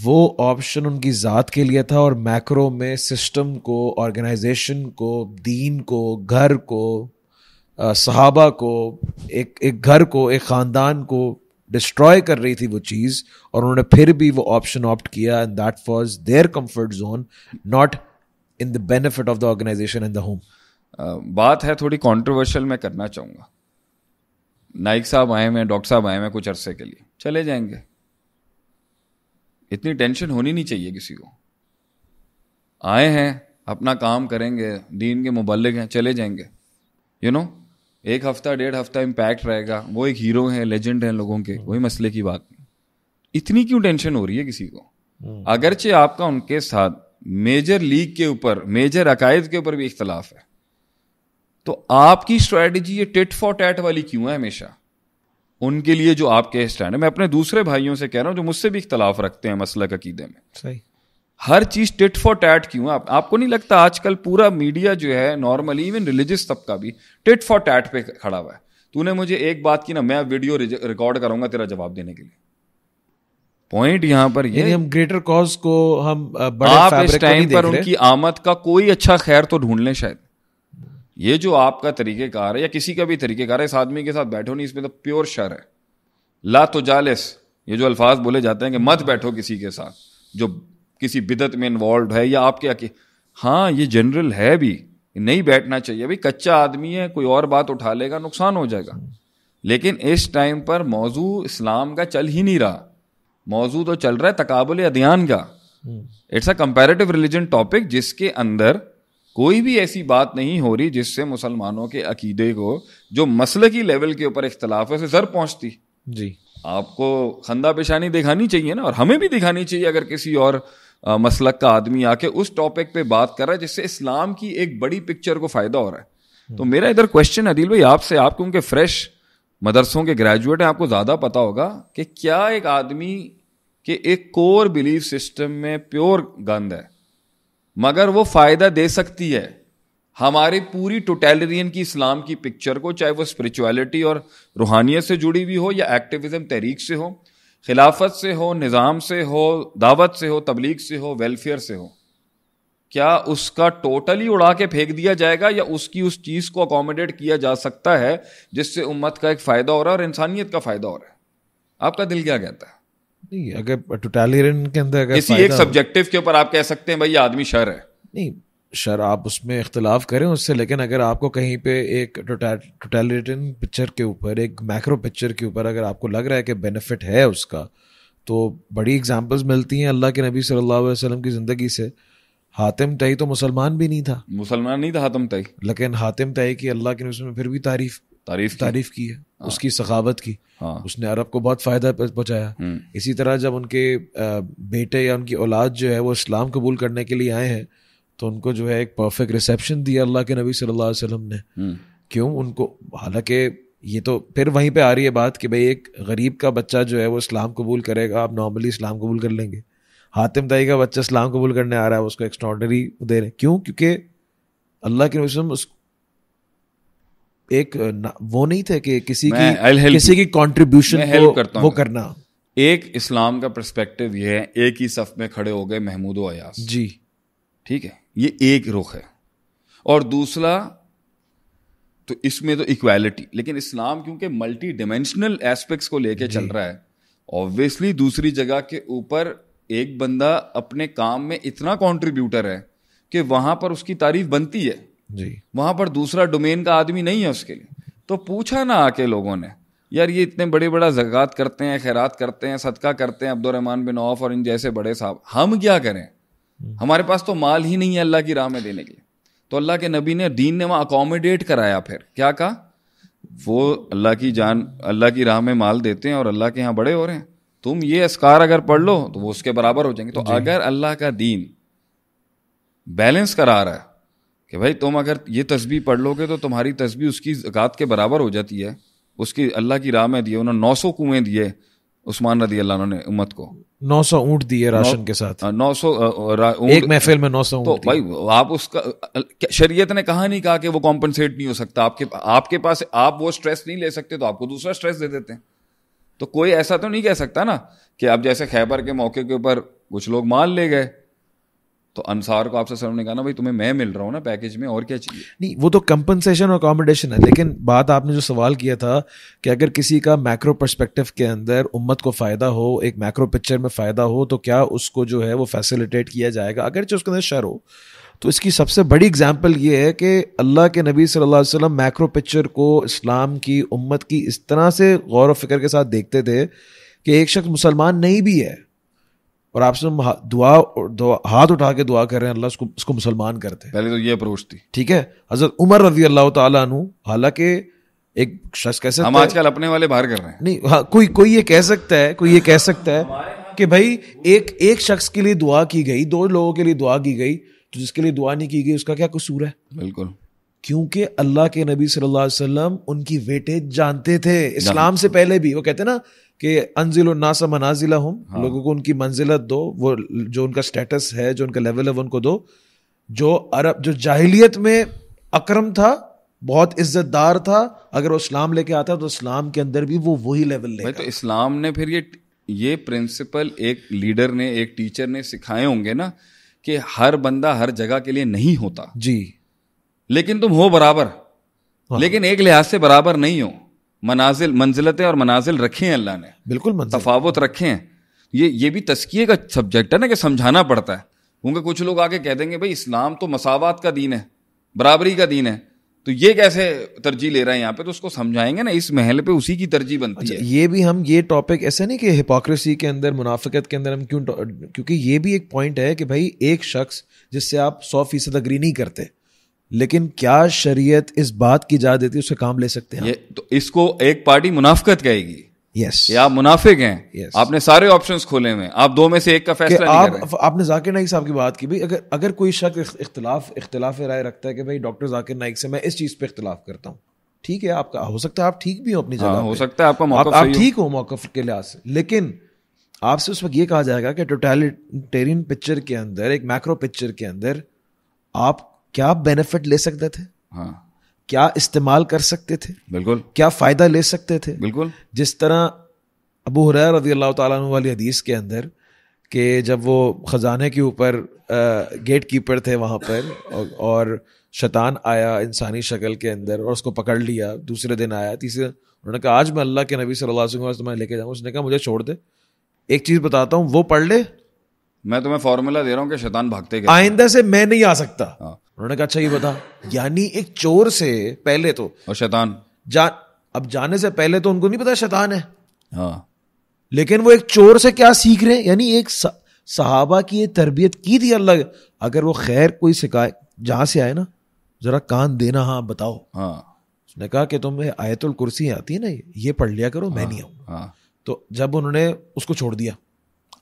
वो ऑप्शन उनकी ज़ात के लिए था और मैक्रो में सिस्टम को ऑर्गेनाइजेशन को दीन को घर को सहाबा को एक एक घर को एक ख़ानदान को डिस्ट्रॉय कर रही थी वो चीज़ और उन्होंने फिर भी वो ऑप्शन ऑप्ट किया and that was their comfort zone not in the benefit of the organisation in the home बात है थोड़ी कॉन्ट्रोवर्शियल मैं करना चाहूँगा नाइक साहब आए हुए हैं डॉक्टर साहब आए हुए हैं कुछ अरसे के लिए चले जाएंगे इतनी टेंशन होनी नहीं चाहिए किसी को आए हैं अपना काम करेंगे दीन के मुबलिक हैं चले जाएंगे यू you नो know, एक हफ्ता डेढ़ हफ्ता इम्पैक्ट रहेगा वो एक हीरो हैं लेजेंड हैं लोगों के वही मसले की बात इतनी क्यों टेंशन हो रही है किसी को हम्म। अगरचे आपका उनके साथ मेजर लीग के ऊपर मेजर अकायद के ऊपर भी इख्तलाफ है तो आपकी स्ट्रेटेजी ये टिट फॉर टैट वाली क्यों है हमेशा उनके लिए जो आपके स्टैंड है मैं अपने दूसरे भाइयों से कह रहा हूं जो मुझसे भी इख्तलाफ रखते हैं मसला अकीदे में सही हर चीज़ टिट फॉर टैट क्यों है आप, आपको नहीं लगता आजकल पूरा मीडिया जो है नॉर्मली इवन रिलीजियस तबका भी टिट फॉर टैट पे खड़ा हुआ है तूने मुझे एक बात की ना मैं वीडियो रिकॉर्ड करूंगा तेरा जवाब देने के लिए पॉइंट यहाँ पर ये हम ग्रेटर कॉज को हम आप इस टाइम पर उनकी आमद का कोई अच्छा खैर तो ढूंढ लें शायद ये जो आपका तरीक़ेकार है या किसी का भी तरीक़ेकार है इस आदमी के साथ बैठो नहीं इसमें तो प्योर शर है ला तो जालिस ये जो अल्फाज बोले जाते हैं कि मत बैठो किसी के साथ जो किसी बिदत में इन्वॉल्व है या आपके आके हाँ ये जनरल है भी नहीं बैठना चाहिए भाई कच्चा आदमी है कोई और बात उठा लेगा नुकसान हो जाएगा लेकिन इस टाइम पर मौजू इस्लाम का चल ही नहीं रहा मौजूद तो चल रहा है तकाबुल अध्ययन का it's a comparative religion topic जिसके अंदर कोई भी ऐसी बात नहीं हो रही जिससे मुसलमानों के अकीदे को जो मसल की लेवल के ऊपर इख्तलाफ है उसे जर पहुंचती जी आपको खंदा पेशानी दिखानी चाहिए ना और हमें भी दिखानी चाहिए अगर किसी और मसलक का आदमी आके उस टॉपिक पे बात कर रहा है जिससे इस्लाम की एक बड़ी पिक्चर को फ़ायदा हो रहा है हम्म। तो मेरा इधर क्वेश्चन अदील भाई आपसे आप क्योंकि फ्रेश मदरसों के ग्रेजुएट हैं आपको ज़्यादा पता होगा कि क्या एक आदमी के एक कोर बिलीफ सिस्टम में प्योर गंद है मगर वो फ़ायदा दे सकती है हमारी पूरी टोटेलरियन की इस्लाम की पिक्चर को चाहे वो स्पिरिचुअलिटी और रूहानियत से जुड़ी हुई हो या एक्टिविज्म तहरीक से हो खिलाफत से हो निज़ाम से हो दावत से हो तबलीग से हो वेलफेयर से हो क्या उसका टोटली उड़ा के फेंक दिया जाएगा या उसकी उस चीज़ को अकोमोडेट किया जा सकता है जिससे उम्मत का एक फ़ायदा हो रहा है और इंसानियत का फ़ायदा हो रहा है आपका दिल क्या कहता है नहीं अगर टोटालियन के अंदर अगर किसी एक सब्जेक्टिव के ऊपर आप कह सकते हैं भाई ये आदमी शर है नहीं शर आप उसमें इख्तलाफ करें उससे लेकिन अगर आपको कहीं पे एक टोटालिटन पिक्चर के ऊपर एक मैक्रो पिक्चर के ऊपर अगर आपको लग रहा है कि बेनिफिट है उसका तो बड़ी एग्जांपल्स मिलती हैं अल्लाह के नबी सल्लल्लाहु अलैहि वसल्लम की ज़िंदगी से हातिम तई तो मुसलमान भी नहीं था मुसलमान नहीं था हातिम तई लेकिन हातिम तई की अल्लाह के उसमें फिर भी तारीफ तारीफ तारीफ की है हाँ। उसकी सखावत की हाँ। उसने अरब को बहुत फ़ायदा पहुंचाया हम्म। इसी तरह जब उनके बेटे या उनकी औलाद जो है वो इस्लाम कबूल करने के लिए आए हैं तो उनको जो है एक परफेक्ट रिसेप्शन दिया अल्लाह के नबी सल्लल्लाहु अलैहि वसल्लम ने हम्म। क्यों उनको हालांकि ये तो फिर वहीं पे आ रही है बात कि भाई एक गरीब का बच्चा जो है वो इस्लाम कबूल करेगा आप नॉर्मली इस्लाम कबूल कर लेंगे हातिम दाई का बच्चा इस्लाम कबूल करने आ रहा है उसको एक्स्ट्रॉडनरी दे रहे क्यों क्योंकि अल्लाह के नबी उस एक वो नहीं था कि किसी की किसी की कंट्रीब्यूशन को वो करना एक इस्लाम का पर्सपेक्टिव ये है एक ही सफ में खड़े हो गए महमूद अयास जी ठीक है ये एक रुख है और दूसरा तो इसमें तो इक्वालिटी लेकिन इस्लाम क्योंकि मल्टी डिमेंशनल एस्पेक्ट्स को लेके चल रहा है ऑब्वियसली दूसरी जगह के ऊपर एक बंदा अपने काम में इतना कॉन्ट्रीब्यूटर है कि वहां पर उसकी तारीफ बनती है जी वहां पर दूसरा डोमेन का आदमी नहीं है उसके लिए तो पूछा ना आके लोगों ने यार ये इतने बड़े बड़ा जगात करते हैं खैरात करते हैं सदका करते हैं अब्दुलरहमान बिन औफ और इन जैसे बड़े साहब हम क्या करें हम्म। हमारे पास तो माल ही नहीं है अल्लाह की राह में देने के लिए तो अल्लाह के नबी ने दीन ने वहाँ अकोमोडेट कराया फिर क्या कहा वो अल्लाह की जान अल्लाह की राह में माल देते हैं और अल्लाह के यहाँ बड़े हो रहे हैं तुम ये असकार अगर पढ़ लो तो वो उसके बराबर हो जाएंगे तो अगर अल्लाह का दीन बैलेंस करा रहा है कि भाई तुम अगर ये तस्वीर पढ़ लोगे तो तुम्हारी तस्वीर उसकी जक़ात के बराबर हो जाती है उसकी अल्लाह की राह में दिए उन्होंने नौ सौ कुएं दिए उस्मान रदी अल्लाह ने उम्मत को नौ सौ ऊँट दिए राशन के साथ हाँ, नौ सौ एक महफिल में नौ सौ तो भाई आप उसका शरीयत ने कहा नहीं कहा कि वो कॉम्पनसेट नहीं हो सकता आपके आपके पास आप वो स्ट्रेस नहीं ले सकते तो आपको दूसरा स्ट्रेस दे देते हैं तो कोई ऐसा तो नहीं कह सकता ना कि आप जैसे खैबर के मौके के ऊपर कुछ लोग माल ले गए तो अनसार को आपसे सर ने कहा ना भाई तुम्हें मैं मिल रहा हूँ ना पैकेज में और क्या चाहिए नहीं वो तो कंपनसेशन और अकोमोडेशन है लेकिन बात आपने जो सवाल किया था कि अगर किसी का मैक्रो पर्सपेक्टिव के अंदर उम्मत को फ़ायदा हो एक मैक्रो पिक्चर में फ़ायदा हो तो क्या उसको जो है वो फैसिलिटेट किया जाएगा अगर जो उसके अंदर शर हो तो इसकी सबसे बड़ी एग्जाम्पल ये है कि अल्लाह के नबी सल्लल्लाहु अलैहि वसल्लम मैक्रो पिक्चर को इस्लाम की उम्मत की इस तरह से गौर व फिक्र के साथ देखते थे कि एक शख्स मुसलमान नहीं भी है और आपसे हम दुआ, दुआ हाथ उठा के दुआ कर रहे हैं अल्लाह उसको उसको मुसलमान करते हैं पहले तो ये अप्रोच थी ठीक है हजरत उमर रजी अल्लाह तु हालांकि एक शख्स कह सकता हम आजकल अपने वाले बाहर कर रहे हैं नहीं हाँ कोई कोई ये कह सकता है कोई ये कह सकता है कि भाई एक एक शख्स के लिए दुआ की गई दो लोगों के लिए दुआ की गई तो जिसके लिए दुआ नहीं की गई उसका क्या कसूर है बिल्कुल क्योंकि अल्लाह के नबी सल्लल्लाहु अलैहि वसल्लम उनकी वेटेज जानते थे इस्लाम से पहले भी वो कहते ना कि अनजिल नासा मनाजिला हम हाँ। लोगों को उनकी मंजिलत दो वो जो उनका स्टेटस है जो उनका लेवल है उनको दो जो अरब जो जाहिलियत में अक्रम था बहुत इज्जतदार था अगर वो इस्लाम लेके आता तो इस्लाम के अंदर भी वो वही लेवल ले तो इस्लाम ने फिर ये ये प्रिंसिपल एक लीडर ने एक टीचर ने सिखाए होंगे ना कि हर बंदा हर जगह के लिए नहीं होता जी लेकिन तुम हो बराबर लेकिन एक लिहाज से बराबर नहीं हो मनाजिल मंजिलतें और मनाजिल रखे हैं अल्लाह ने बिल्कुल तफावत रखे हैं ये ये भी तस्किए का सब्जेक्ट है ना कि समझाना पड़ता है क्योंकि कुछ लोग आके कह देंगे भाई इस्लाम तो मसावत का दीन है बराबरी का दीन है तो ये कैसे तरजीह ले रहा है यहाँ पे तो उसको समझाएंगे ना इस महल पे उसी की तरजीह बनती अच्छा, है ये भी हम ये टॉपिक ऐसा नहीं कि हिपोक्रेसी के अंदर मुनाफिकत के अंदर हम क्यों क्योंकि ये भी एक पॉइंट है कि भाई एक शख्स जिससे आप सौ फीसद अग्री नहीं करते लेकिन क्या शरीयत इस बात की जा देती है उससे काम ले सकते हैं ये तो इसको एक पार्टी मुनाफकत कहेगी yes. कि आप मुनाफिक हैं yes. आपने सारे ऑप्शन खोले हुए आप दो में से एक का फैसला नहीं आप, कर रहे आपने जाकिर नाइक साहब की बात की भाई अगर अगर कोई शख्स इख्तलाफ इख्तलाफ राय रखता है कि भाई डॉक्टर जाकिर नाइक से मैं इस चीज़ पे इख्तलाफ करता हूँ ठीक है आपका हो सकता है आप ठीक भी हो अपनी हाँ, जगह हो सकता है आपका मौका आप ठीक हो मौका के लिहाज से लेकिन आपसे उस वक्त ये कहा जाएगा कि टोटलिटेरियन पिक्चर के अंदर एक मैक्रो पिक्चर के अंदर आप क्या बेनिफिट ले सकते थे हाँ क्या इस्तेमाल कर सकते थे बिल्कुल क्या फ़ायदा ले सकते थे बिल्कुल जिस तरह अबू हुरैर रजी अल्लाह तु वाली हदीस के अंदर के जब वो ख़जाने के ऊपर गेट कीपर थे वहां पर और, और शैतान आया इंसानी शक्ल के अंदर और उसको पकड़ लिया दूसरे दिन आया तीसरे उन्होंने कहा आज मैं अल्लाह के नबी सल्लल्लाहु अलैहि वसल्लम तुम्हें लेके जाऊँ उसने कहा मुझे छोड़ दे एक चीज़ बताता हूँ वो पढ़ ले मैं तुम्हें फॉर्मूला दे रहा हूँ कि शैतान भागते आइंदा से मैं नहीं आ सकता हाँ। उन्होंने कहा अच्छा ये बता यानी एक चोर से पहले तो और शैतान जा अब जाने से पहले तो उनको नहीं पता शैतान है हाँ लेकिन वो एक चोर से क्या सीख रहे हैं यानी एक सहाबा की ये तरबियत की थी अल्लाह अगर वो खैर कोई सिखाए जहां से आए ना जरा कान देना हाँ बताओ हाँ उसने कहा कि तुम्हें आयतुल कुर्सी आती है ना ये पढ़ लिया करो मैं हाँ, नहीं आऊँ हाँ। तो जब उन्होंने उसको छोड़ दिया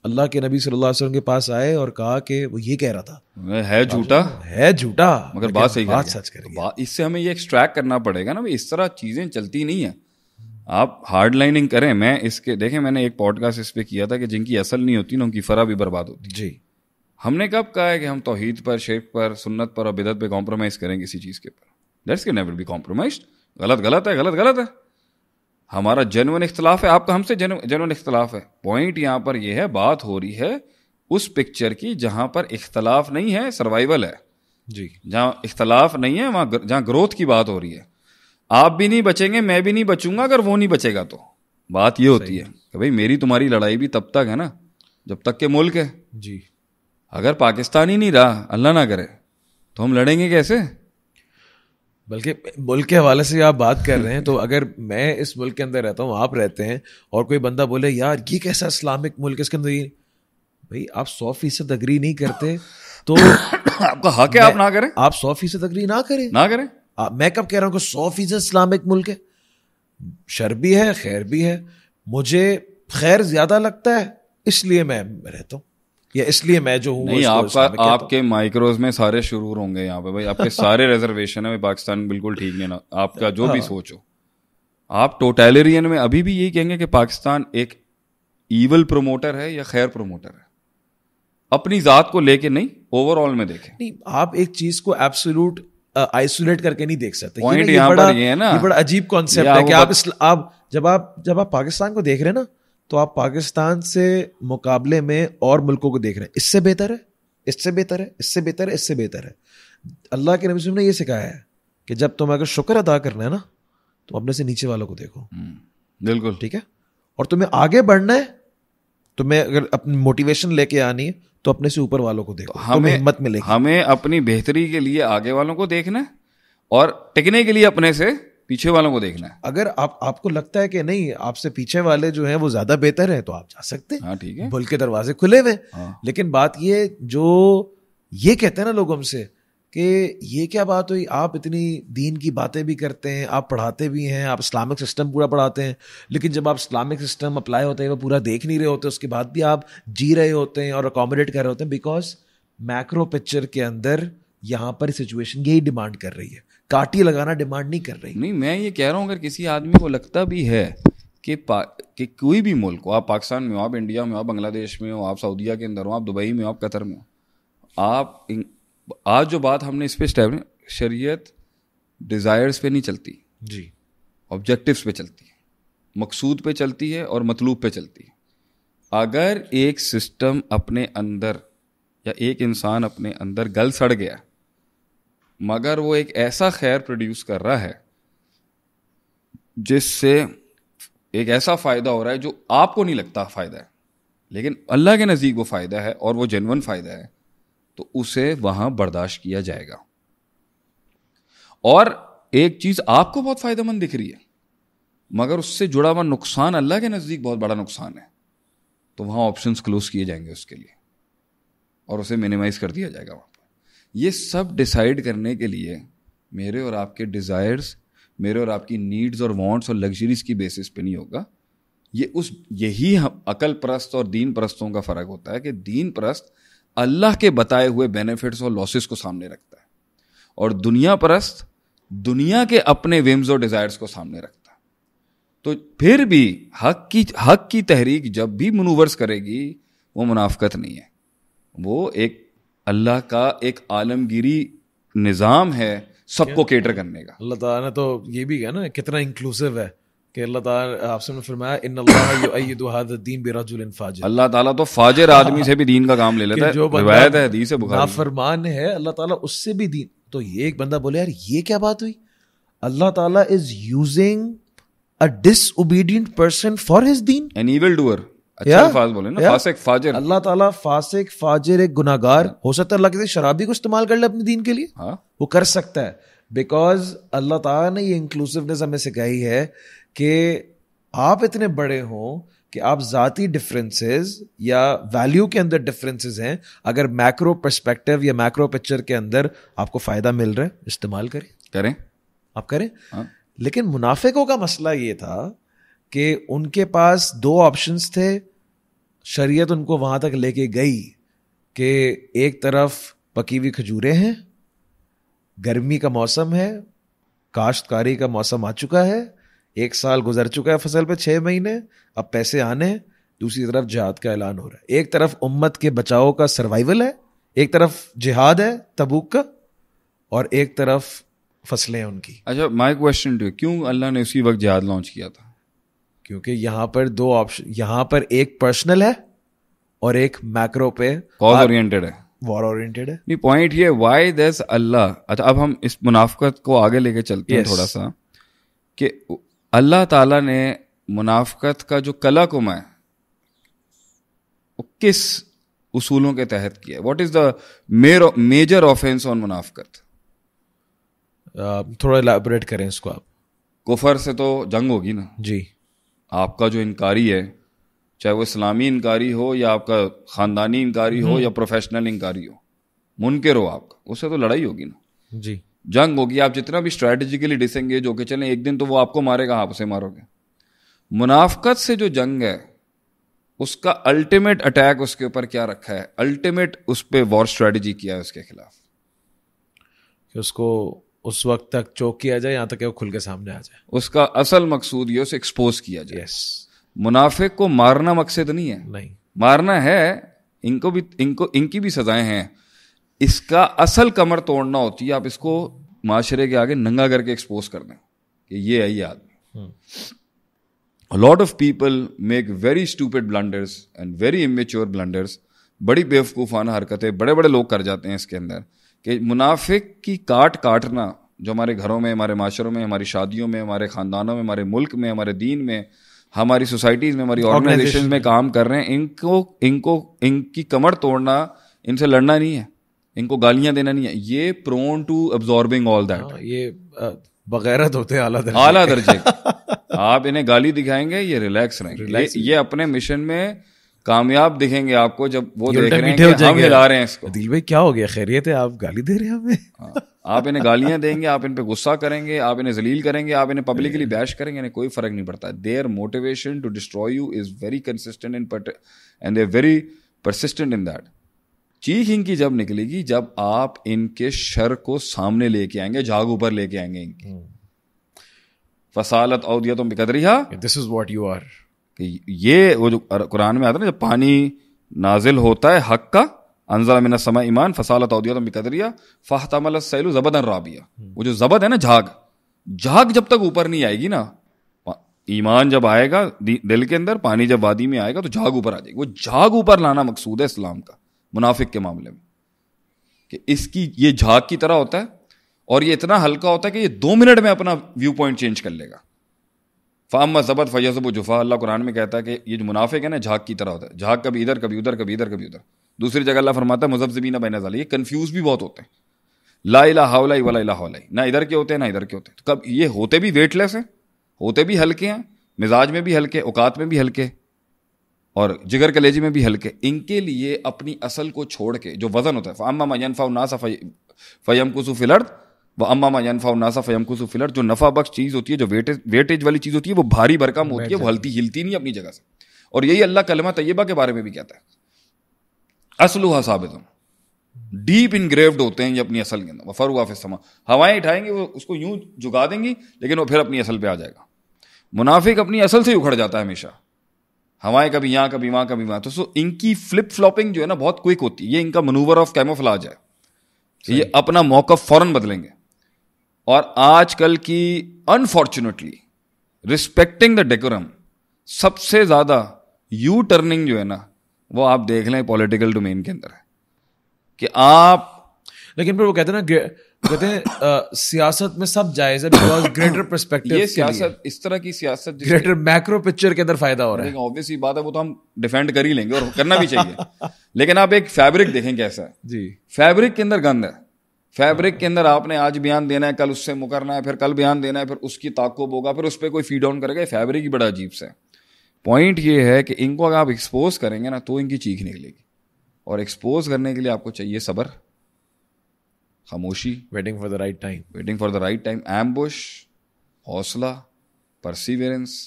अल्लाह के नबी सल्लल्लाहु अलैहि वसल्लम के पास आए और कहा कि वो ये कह रहा था है झूठा है झूठा मगर बात सही बात सच कर तो इससे हमें ये एक्सट्रैक्ट करना पड़ेगा ना इस तरह चीज़ें चलती नहीं है आप हार्ड लाइनिंग करें मैं इसके देखें मैंने एक पॉडकास्ट इस पर किया था कि जिनकी असल नहीं होती ना उनकी फ़रा भी बर्बाद होती जी हमने कब कहा है कि हम तोहहीद पर शेख पर सुन्नत पर और बिदत पर कॉम्प्रोमाइज़ करें किसी चीज़ के ऊपर that's can never be compromise गलत गलत है गलत गलत है हमारा जनवन इख्तलाफ है आपका हमसे जन जनवन इख्तलाफ है पॉइंट यहाँ पर यह है बात हो रही है उस पिक्चर की जहाँ पर इख्तलाफ नहीं है सर्वाइवल है जी जहाँ इख्तलाफ नहीं है वहाँ जहाँ ग्रोथ की बात हो रही है आप भी नहीं बचेंगे मैं भी नहीं बचूंगा अगर वो नहीं बचेगा तो बात ये होती है कि भाई मेरी तुम्हारी लड़ाई भी तब तक है ना जब तक के मुल्क है जी अगर पाकिस्तान ही नहीं रहा अल्लाह ना करे तो हम लड़ेंगे कैसे बल्कि मुल्क के हवाले से आप बात कर रहे हैं तो अगर मैं इस मुल्क के अंदर रहता हूँ आप रहते हैं और कोई बंदा बोले यार ये कैसा इस्लामिक मुल्क इसके अंदर ये भाई आप सौ फीसद अग्री नहीं करते तो आपका हक है आप ना करें आप सौ फीसद अग्री ना करें ना करें आप मैं कब कह रहा हूँ सौ फीसद इस्लामिक मुल्क है शर भी है खैर भी है मुझे खैर ज़्यादा लगता है इसलिए मैं रहता हूँ या इसलिए मैं जो हूँ नहीं आपका आपके माइक्रोज में सारे शुरू होंगे यहाँ पे भाई आपके सारे रिजर्वेशन है पाकिस्तान बिल्कुल ठीक नहीं ना आपका जो भी हाँ। सोचो आप टोटैलेरियन में अभी भी यही कहेंगे कि पाकिस्तान एक ईवल प्रोमोटर है या खैर प्रोमोटर है अपनी जात को लेके नहीं ओवरऑल में देखें नहीं आप एक चीज को एब्सोल्यूट आइसोलेट करके नहीं देख सकते पॉइंट ये, ये है ना ये बड़ा अजीब कॉन्सेप्ट है कि आप आप जब आप जब आप पाकिस्तान को देख रहे हैं ना तो आप पाकिस्तान से मुकाबले में और मुल्कों को देख रहे हैं इससे बेहतर है इससे बेहतर है इससे बेहतर है इससे बेहतर है अल्लाह के नबी ने यह सिखाया है कि जब तुम अगर शुक्र अदा करना है ना तो अपने से नीचे वालों को देखो हम्म, बिल्कुल ठीक है और तुम्हें आगे बढ़ना है तुम्हें अगर अपनी मोटिवेशन लेके आनी है तो अपने से ऊपर वालों को देखो हमें हिम्मत मिलेगी हमें अपनी बेहतरी के लिए आगे वालों को देखना है और टिकने के लिए अपने से पीछे वालों को देखना है अगर आप आपको लगता है कि नहीं आपसे पीछे वाले जो है वो ज्यादा बेहतर है तो आप जा सकते हैं हाँ, ठीक है बोल के दरवाजे खुले हुए हाँ। लेकिन बात ये जो ये कहते हैं ना लोग हमसे कि ये क्या बात हुई आप इतनी दीन की बातें भी करते हैं आप पढ़ाते भी हैं आप इस्लामिक सिस्टम पूरा पढ़ाते हैं लेकिन जब आप इस्लामिक सिस्टम अप्लाई होते हैं वो पूरा देख नहीं रहे होते उसके बाद भी आप जी रहे होते हैं और अकोमोडेट कर रहे होते हैं बिकॉज मैक्रो पिक्चर के अंदर यहाँ पर सिचुएशन यही डिमांड कर रही है काटी लगाना डिमांड नहीं कर रही नहीं मैं ये कह रहा हूँ अगर किसी आदमी को लगता भी है कि कि कोई भी मुल्क हो आप पाकिस्तान में हो आप इंडिया में हो आप बांग्लादेश में हो आप सऊदीया के अंदर हो आप दुबई में हो आप कतर में हो आप आज जो बात हमने इस पर स्टैब्लिश शरीयत डिज़ायर्स पे नहीं चलती जी ऑब्जेक्टिव्स पे चलती है मकसूद पे चलती है और मतलूब पे चलती है अगर एक सिस्टम अपने अंदर या एक इंसान अपने अंदर गल सड़ गया मगर वो एक ऐसा खैर प्रोड्यूस कर रहा है जिससे एक ऐसा फ़ायदा हो रहा है जो आपको नहीं लगता फ़ायदा है लेकिन अल्लाह के नज़दीक वो फ़ायदा है और वो जेनवन फ़ायदा है तो उसे वहाँ बर्दाश्त किया जाएगा और एक चीज़ आपको बहुत फ़ायदेमंद दिख रही है मगर उससे जुड़ा हुआ नुकसान अल्लाह के नज़दीक बहुत बड़ा नुकसान है तो वहाँ ऑप्शंस क्लोज किए जाएंगे उसके लिए और उसे मिनिमाइज़ कर दिया जाएगा वहाँ ये सब डिसाइड करने के लिए मेरे और आपके डिज़ायर्स मेरे और आपकी नीड्स और वांट्स और लग्जरीज की बेसिस पे नहीं होगा ये उस यही अकल प्रस्त और दीन प्रस्तों का फ़र्क होता है कि दीन प्रस्त अल्लाह के बताए हुए बेनिफिट्स और लॉसेस को सामने रखता है और दुनिया प्रस्त दुनिया के अपने विम्स और डिज़ायर्स को सामने रखता है तो फिर भी हक की हक की तहरीक जब भी मनूवर्स करेगी वो मुनाफ्त नहीं है वो एक अल्लाह का एक आलमगिरी निज़ाम है सबको केटर करने का अल्लाह ताला ने तो ये भी कहा ना कितना इंक्लूसिव है कि अल्लाह ताला आपसे ने फरमाया इन दीन बिराजुल फाजिर अल्लाह ताला तो फाजिर हाँ। आदमी से भी दीन का काम ले लेता है जो रिवायत है हदीस है बुखारी फरमान है अल्लाह ताला उससे भी दीन तो ये एक बंदा बोले यार ये क्या बात हुई अल्लाह ताला is using a disobedient person for his दीन एन इविल डूअर अच्छा अल्फाज बोले ना फासिक फाजिर अल्लाह ताला फासिक फाजिर एक गुनागार हो सकता है अल्लाह किसी शराबी को इस्तेमाल कर ले अपने दीन के लिए हाँ? वो कर सकता है बिकॉज अल्लाह ताला ने ये इंक्लूसिवनेस हमें सिखाई है कि आप इतने बड़े हों कि आप ज़ाती डिफरेंसेस या वैल्यू के अंदर डिफरेंसेस हैं अगर मैक्रो पर्सपेक्टिव या मैक्रो पिक्चर के अंदर आपको फ़ायदा मिल रहा है इस्तेमाल करें करें आप करें हाँ? लेकिन मुनाफिकों का मसला ये था कि उनके पास दो ऑप्शंस थे शरीयत उनको वहाँ तक लेके गई कि एक तरफ पकी हुई खजूरें हैं गर्मी का मौसम है काश्तकारी का मौसम आ चुका है एक साल गुजर चुका है फसल पे छः महीने अब पैसे आने दूसरी तरफ जिहाद का ऐलान हो रहा है एक तरफ उम्मत के बचाव का सर्वाइवल है एक तरफ जिहाद है तबूक का और एक तरफ फसलें उनकी अच्छा माई क्वेश्चन टू क्यों अल्लाह ने उसी वक्त जिहाद लॉन्च किया था क्योंकि यहां पर दो ऑप्शन यहां पर एक पर्सनल है और एक मैक्रो पे कॉज ओरिएंटेड है वॉर ओरिएंटेड है नहीं पॉइंट ये व्हाई दिस अल्लाह अच्छा अब हम इस मुनाफकत को आगे लेके चलते yes. हैं थोड़ा सा कि अल्लाह ताला ने मुनाफकत का जो कला को मैं किस उसूलों के तहत किया what is the major offence on मुनाफकत थोड़ा इलाबोरेट करें इसको आप कुफर से तो जंग होगी ना जी आपका जो इनकारी है चाहे वो इस्लामी इनकारी हो या आपका ख़ानदानी इनकारी हो हम्म। या प्रोफेशनल इनकारी हो मुनकर हो आपका उससे तो लड़ाई होगी ना जी जंग होगी आप जितना भी स्ट्रैटेजिकली डिसंगेज होके चले एक दिन तो वो आपको मारेगा आप उसे मारोगे मुनाफ्त से जो जंग है उसका अल्टीमेट अटैक उसके ऊपर क्या रखा है अल्टीमेट उस पर वॉर स्ट्रेटजी किया है उसके खिलाफ कि उसको उस वक्त तक चौक किया जाए यहाँ तक कि वो खुल के सामने आ जाए उसका असल मकसूद ये उसे एक्सपोज किया जाए yes. मुनाफिक को मारना मकसद नहीं है नहीं मारना है इनको भी इनको इनकी भी सजाएं हैं इसका असल कमर तोड़ना होती है आप इसको माशरे के आगे नंगा करके एक्सपोज कर दें कि ये है ये आदमी lot of people make very stupid blunders and very immature blunders बड़ी बेवकूफ़ाना हरकतें बड़े बड़े लोग कर जाते हैं इसके अंदर कि मुनाफिक की काट काटना जो हमारे घरों में हमारे माशरों में हमारी शादियों में हमारे ख़ानदानों में हमारे मुल्क में हमारे दीन में हमारी सोसाइटीज़ में हमारी ऑर्गेनाइजेशन में काम कर रहे हैं इनको इनको इनकी कमर तोड़ना इनसे लड़ना नहीं है इनको गालियां देना नहीं है ये prone to absorbing all that ये बगैरत होते हैं आला दर्जे आला दर्जे आप इन्हें गाली दिखाएंगे ये रिलैक्स रहेंगे ये, ये अपने मिशन में कामयाब दिखेंगे आपको जब वो देख रहे हैं कि हम हिला रहे हैं इसको दिल भाई क्या हो गया खैरियत है आप गाली दे रहे हैं हमें हाँ, आप इन्हें गालियां देंगे आप इन पे गुस्सा करेंगे आप इन्हें जलील करेंगे आप इन्हें पब्लिकली बैश करेंगे इन्हें कोई फर्क नहीं पड़ता their motivation to destroy you is very consistent in put and they're very persistent in that चीख इनकी जब निकलेगी जब आप इनके शर को सामने लेके आएंगे झाग ऊपर लेके आएंगे इनकी hmm. फसालत औदियतुम बिकदरिहा this is what you are कि ये वो जो कुरान में आता है ना जब पानी नाजिल होता है हक का अनजरा मिन समय ईमान फसालत अदियत बिकदरिया सैलु जबद अन राबिया वो जो जबद है ना झाग झाग जब तक ऊपर नहीं आएगी ना ईमान जब आएगा दिल के अंदर पानी जब वादी में आएगा तो झाग ऊपर आ जाएगी वो झाग ऊपर लाना मकसूद है इस्लाम का मुनाफिक के मामले में कि इसकी ये झाग की तरह होता है और ये इतना हल्का होता है कि ये दो मिनट में अपना व्यू पॉइंट चेंज कर लेगा फ़ाम ज़बत फ़यसब जुफा अल्लाह कुरान में कहता है कि ये जो मुनाफिक है ना झाक की तरह होता है झाक कभी इधर कभी उधर कभी इधर कभी उधर दूसरी जगह अल्लाह फरमाता है मुजबजबीना बैन जली ये कन्फ्यूज़ भी बहुत होते हैं ला इला हाउलाई वाला इला हाउलाई ना इधर के होते हैं ना इधर के होते हैं तो कब ये होते भी वेटलेस हैं होते भी हल्के हैं मिजाज में भी हल्के औकात में भी हल्के और जिगर कलेजी में भी हल्के इनके लिए अपनी असल को छोड़ के जो वज़न होता है फ़ामा ना सा फ़ैम कुसू वह अम्मा यनफा नासा फयम कुसु फिलर जो नफा बख्श चीज़ होती है जो वेटेज वेटेज वाली चीज़ होती है वो भारी भरकम होती है वो हलती हिलती नहीं अपनी जगह से और यही अल्लाह कलमा तैयबा के बारे में भी कहता है असलुहा साबित डीप इनग्रेव्ड होते हैं ये अपनी असल के अंदर वफर हुआ समा हवाएं उठाएंगे वो उसको यूं झुका देंगी लेकिन वो फिर अपनी असल पे आ जाएगा मुनाफिक अपनी असल से ही उखड़ जाता है हमेशा हवाएं कभी यहाँ कभी वहाँ कभी वहाँ तो सो इनकी फ्लिप फ्लॉपिंग जो है ना बहुत क्विक होती है ये इनका मनूवर ऑफ कैमोफलाज है ये अपना मौका फ़ौरन बदलेंगे और आजकल की अनफॉर्चुनेटली रिस्पेक्टिंग द डेकोरम सबसे ज़्यादा यू टर्निंग जो है ना वो आप देख लें पॉलिटिकल डोमेन के अंदर है कि आप लेकिन फिर वो कहते हैं ना कहते हैं सियासत में सब जायज है बिकॉज ग्रेटर परस्पेक्टिव ये सियासत इस तरह की सियासत ग्रेटर मैक्रो पिक्चर के अंदर फायदा हो रहा है ऑब्वियसली बात है वो तो हम डिफेंड कर ही लेंगे और करना भी चाहिए लेकिन आप एक फैब्रिक देखें कैसा है जी फैब्रिक के अंदर गंद है फैब्रिक के अंदर आपने आज बयान देना है कल उससे मुकरना है फिर कल बयान देना है फिर उसकी ताकुब होगा फिर उस पर कोई फीड ऑन करेगा फैब्रिक ही बड़ा अजीब से पॉइंट ये है कि इनको अगर आप एक्सपोज करेंगे ना तो इनकी चीख निकलेगी और एक्सपोज करने के लिए आपको चाहिए सबर खामोशी waiting for the right time waiting for the right time ambush हौसला परसिवेरेंस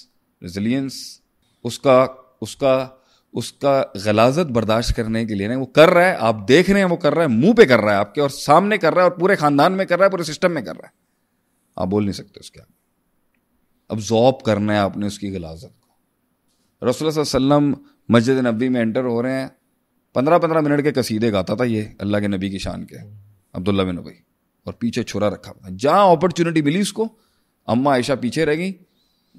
रिजिलियंस उसका उसका उसका गलाजत बर्दाश्त करने के लिए ना वो कर रहा है आप देख रहे हैं वो कर रहा है मुंह पे कर रहा है आपके और सामने कर रहा है और पूरे खानदान में कर रहा है पूरे सिस्टम में कर रहा है आप बोल नहीं सकते उसके आगे जॉब करना है आपने उसकी गलाजत को रसोल वसम मस्जिद नबी में एंटर हो रहे हैं पंद्रह पंद्रह मिनट के कसीदे गाता था ये अल्लाह के नबी की शान के अब्दुल्ला बिन उबई और पीछे छुरा रखा हुआ जहाँ अपॉर्चुनिटी मिली उसको अम्मा आयशा पीछे रह गई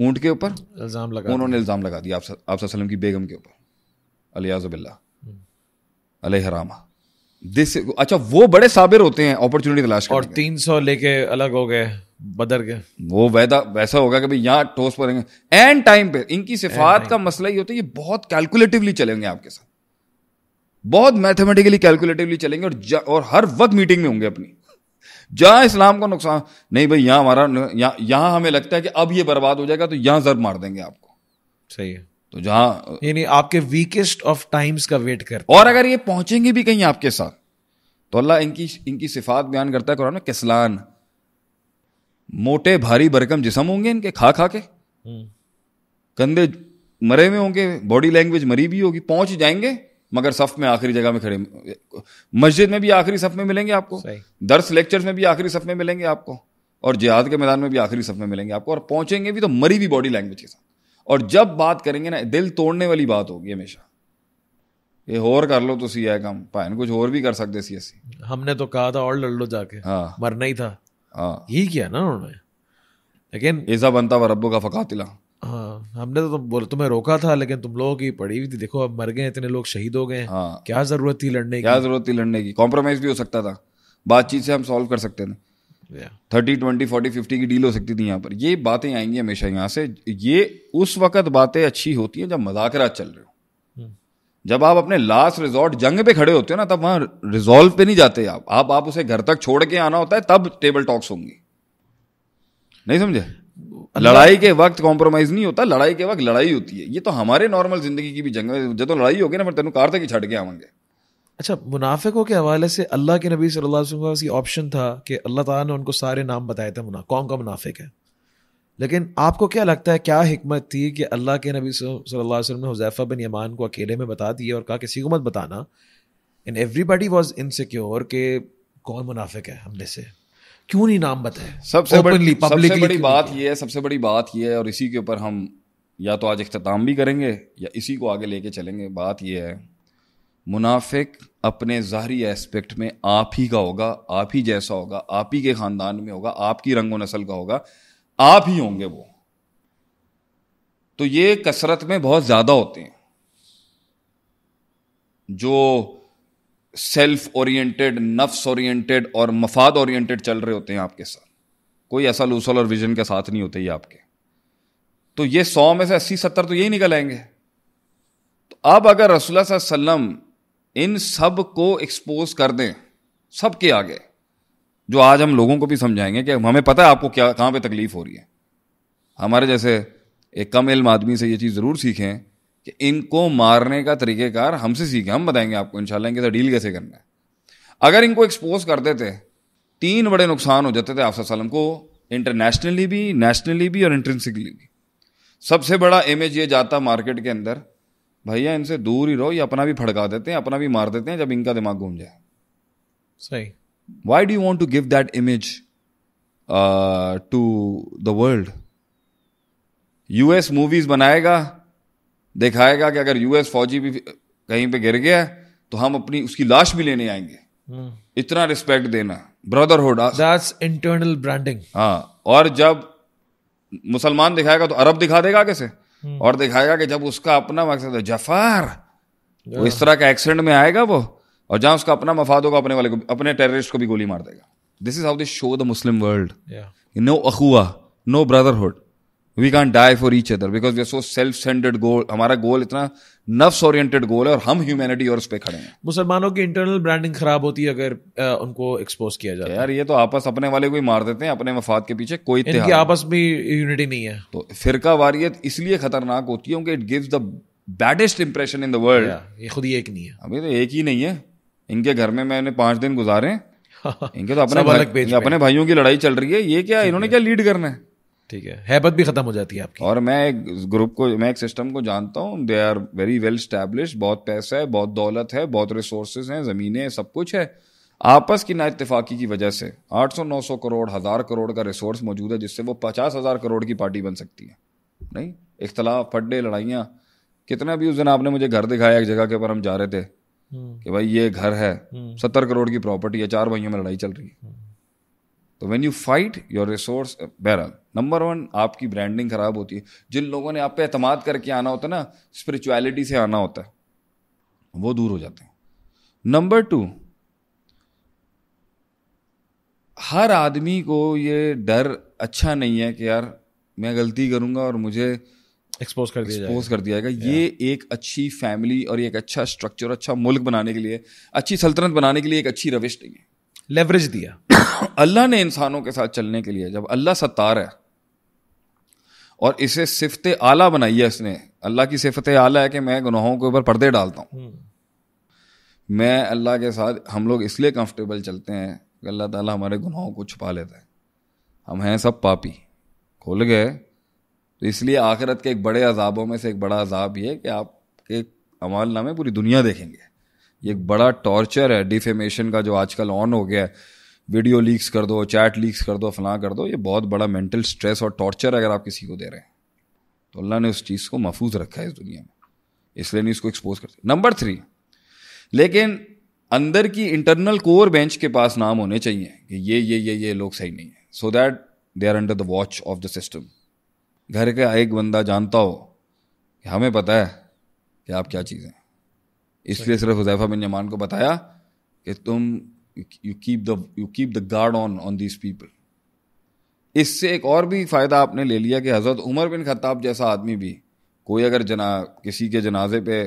ऊँट के ऊपर उन्होंने इल्ज़ाम लगा दिया आप आप की बेगम के ऊपर अलियाजबिल्ला दिस अच्छा वो बड़े साबिर होते हैं अपॉर्चुनिटी तलाश और तीन सौ लेके अलग हो गए बदर गए वो वैदा वैसा होगा कि भाई यहाँ ठोस पर एंड टाइम पे इनकी सिफात का मसला ही होता है ये बहुत कैलकुलेटिवली चलेंगे आपके साथ बहुत मैथमेटिकली कैलकुलेटिवली चलेंगे और और हर वक्त मीटिंग में होंगे अपनी जहां इस्लाम को नुकसान नहीं भाई यहाँ हमारा यहां हमें लगता है कि अब ये बर्बाद हो जाएगा तो यहां जर मार देंगे आपको सही है तो जहां यानी आपके वीकेस्ट ऑफ टाइम्स का वेट कर और अगर ये पहुंचेंगे भी कहीं आपके साथ तो अल्लाह इनकी इनकी सिफात बयान करता है कुरान में किसलान मोटे भारी भरकम जिसम होंगे इनके खा खा के हम्म। कंधे मरे हुए होंगे बॉडी लैंग्वेज मरी भी होगी पहुंच जाएंगे मगर सफ में आखिरी जगह में खड़े मस्जिद में भी आखिरी सफ में मिलेंगे आपको दर्श लेक्चर्स में भी आखिरी सफ में मिलेंगे आपको और जिहाद के मैदान में भी आखिरी सफ में मिलेंगे आपको और पहुंचेंगे भी तो मरी भी बॉडी लैंग्वेज के साथ और जब बात करेंगे ना दिल तोड़ने वाली बात होगी हमेशा ये होर कर लो सी ਇਹ कम ਭਾਵੇਂ कुछ और भी कर सकते सी ਅਸੀਂ हमने तो कहा था और लड़ लो जाके हाँ मरना ही था हाँ यही किया ना उन्होंने लेकिन ऐसा बनता हुआ रबो का फकातिला हाँ हमने तो बोल तुम्हें रोका था लेकिन तुम लोगों की पड़ी हुई थी देखो अब मर गए इतने लोग शहीद हो गए हाँ क्या जरूरत थी लड़ने की क्या जरूरत थी लड़ने की कॉम्प्रोमाइज भी हो सकता था बातचीत से हम सॉल्व कर सकते थे थर्टी ट्वेंटी फोर्टी फिफ्टी की डील हो सकती थी यहाँ पर ये बातें आएंगी हमेशा यहाँ से ये उस वक्त बातें अच्छी होती हैं जब मजाक चल रहे हो hmm. जब आप अपने लास्ट रिजॉर्ट जंग पे खड़े होते हो ना तब वहाँ रिजॉल्व पे नहीं जाते आप आप आप उसे घर तक छोड़ के आना होता है तब टेबल टॉक्स होंगी नहीं समझे लड़ाई के वक्त कॉम्प्रोमाइज नहीं होता लड़ाई के वक्त लड़ाई होती है ये तो हमारे नॉर्मल जिंदगी की भी जंग जब तो लड़ाई होगी ना फिर तेन कार तक ही छड़ के आवेंगे अच्छा मुनाफिकों के हवाले से अल्लाह के नबी सल्लल्लाहु अलैहि वसल्लम का ये ऑप्शन था कि अल्लाह ताला ने उनको सारे नाम बताए थे मुना कौन कौन मुनाफिक है लेकिन आपको क्या लगता है क्या हिकमत थी कि अल्लाह के नबी सल्लल्लाहु अलैहि वसल्लम ने हुजैफा बिन यमान को अकेले में बता दिए और कहा किसी को मत बताना एंड एवरीबडी वॉज इनसिक्योर के कौन मुनाफिक है हमने से क्यों नहीं नाम बताए सबसे बड़ी सबसे बड़ी बात यह है सबसे बड़ी बात यह है और इसी के ऊपर हम या तो आज अख्ताम भी करेंगे या इसी को आगे लेके चलेंगे बात यह है मुनाफिक अपने ज़ाहरी एस्पेक्ट में आप ही का होगा आप ही जैसा होगा आप ही के ख़ानदान में होगा आपकी रंगो नस्ल का होगा आप ही होंगे वो तो ये कसरत में बहुत ज़्यादा होते हैं जो सेल्फ ओरिएंटेड नफ्स ओरिएंटेड और मफाद ओरिएंटेड चल रहे होते हैं आपके साथ कोई ऐसा लूसल और विजन के साथ नहीं होते ये आपके तो ये सौ में से अस्सी सत्तर तो यही निकल आएंगे तो अब अगर रसुल्ला वसल्लम इन सब को एक्सपोज कर दें सबके आगे जो आज हम लोगों को भी समझाएंगे कि हमें पता है आपको क्या कहाँ पे तकलीफ हो रही है हमारे जैसे एक कम इल्म आदमी से ये चीज़ ज़रूर सीखें कि इनको मारने का तरीक़ेकार हमसे सीखें हम बताएंगे आपको इंशाल्लाह इनके साथ डील कैसे करना है अगर इनको एक्सपोज कर देते तीन बड़े नुकसान हो जाते थे आप सलम को इंटरनेशनली भी नेशनली भी और इंट्रेंसिकली भी सबसे बड़ा इमेज ये जाता मार्केट के अंदर भैया इनसे दूर ही रहो ये अपना भी फड़का देते हैं अपना भी मार देते हैं जब इनका दिमाग घूम जाए सही why do want to give that image to the world US movies बनाएगा दिखाएगा कि अगर यूएस फौजी भी कहीं पे गिर गया तो हम अपनी उसकी लाश भी लेने आएंगे hmm. इतना रिस्पेक्ट देना ब्रदरहुड दैट्स इंटरनल ब्रांडिंग हाँ और जब मुसलमान दिखाएगा तो अरब दिखा देगा कैसे हम्म। और दिखाएगा कि जब उसका अपना मकसद है जफार वो हाँ। इस तरह का एक्सीडेंट में आएगा वो और जहां उसका अपना मफाद होगा अपने वाले को अपने टेररिस्ट को भी गोली मार देगा this is how this show the Muslim world no अखुआ no brotherhood we can die for each other because so self centred goal हमारा गोल इतना नफ्स ओरिएंटेड गोल है और हम ह्यूमैनिटी और उस पर खड़े हैं मुसलमानों की इंटरनल ब्रांडिंग खराब होती है अगर आ, उनको एक्सपोज किया जाए यार ये तो आपस अपने वाले को ही मार देते हैं अपने मफाद के पीछे कोई इनकी आपस में यूनिटी नहीं है तो फिरका वारियत इसलिए खतरनाक होती है क्योंकि it gives the baddest impression in the world ये खुद ही एक नहीं है अभी तो एक ही नहीं है इनके घर में मैंने पांच दिन गुजारे इनके तो अपने अपने भाइयों की लड़ाई चल रही है ये क्या इन्होंने क्या लीड करना है ठीक है हैबत भी खत्म हो जाती है आपकी और मैं एक ग्रुप को मैं एक सिस्टम को जानता हूँ they are very well establish बहुत पैसा है बहुत दौलत है बहुत रिसोर्सेज हैं ज़मीनें सब कुछ है आपस की ना इतफाक़ी की वजह से 800-900 करोड़ हज़ार करोड़ का रिसोर्स मौजूद है जिससे वो पचास हज़ार करोड़ की पार्टी बन सकती है नहीं इख्तलाफ फड्डे लड़ाइयाँ कितना भी उस दिन आपने मुझे घर दिखाया एक जगह के ऊपर हम जा रहे थे हम्म। कि भाई ये घर है हम्म। सत्तर करोड़ की प्रॉपर्टी है चार भाइयों में लड़ाई चल रही है हम्म। तो when you fight your resource barrel number one आपकी ब्रांडिंग खराब होती है जिन लोगों ने आप पे एतम करके आना होता है ना स्पिरिचुअलिटी से आना होता है वो दूर हो जाते हैं नंबर टू हर आदमी को ये डर अच्छा नहीं है कि यार मैं गलती करूंगा और मुझे एक्सपोज कर दिया एक्सपोज कर दिया जाएगा ये एक अच्छी फैमिली और एक अच्छा स्ट्रक्चर अच्छा मुल्क बनाने के लिए अच्छी सल्तनत बनाने के लिए एक अच्छी रविश नहीं है लेवरेज दिया अल्लाह ने इंसानों के साथ चलने के लिए जब अल्लाह सत्तार है और इसे सिफत आला बनाई है इसने अल्लाह की सिफत आला है कि मैं गुनाहों के ऊपर पर्दे डालता हूँ हम्म। मैं अल्लाह के साथ हम लोग इसलिए कंफर्टेबल चलते हैं कि अल्लाह ताला हमारे गुनाहों को छुपा लेता है हम हैं सब पापी खुल गए तो इसलिए आखिरत के एक बड़े अजाबों में से एक बड़ा अजाब ये कि आपके अमाल नामे पूरी दुनिया देखेंगे ये एक बड़ा टॉर्चर है डिफेमेशन का जो आजकल ऑन हो गया है वीडियो लीक्स कर दो चैट लीक्स कर दो फलां कर दो ये बहुत बड़ा मेंटल स्ट्रेस और टॉर्चर अगर आप किसी को दे रहे हैं तो अल्लाह ने उस चीज़ को महफूज रखा है इस दुनिया में इसलिए नहीं इसको एक्सपोज करते नंबर थ्री लेकिन अंदर की इंटरनल कोर बेंच के पास नाम होने चाहिए कि ये ये ये ये लोग सही नहीं है so that they are under the watch of the system घर का एक बंदा जानता हो कि हमें पता है कि आप क्या चीज़ हैं इसलिए सिर्फ हुजैफा बिन यमान को बताया कि तुम you you keep the you keep the guard on on these people इससे एक और भी फ़ायदा आपने ले लिया कि हज़रत उमर बिन खत्ताब जैसा आदमी भी कोई अगर जना किसी के जनाजे पे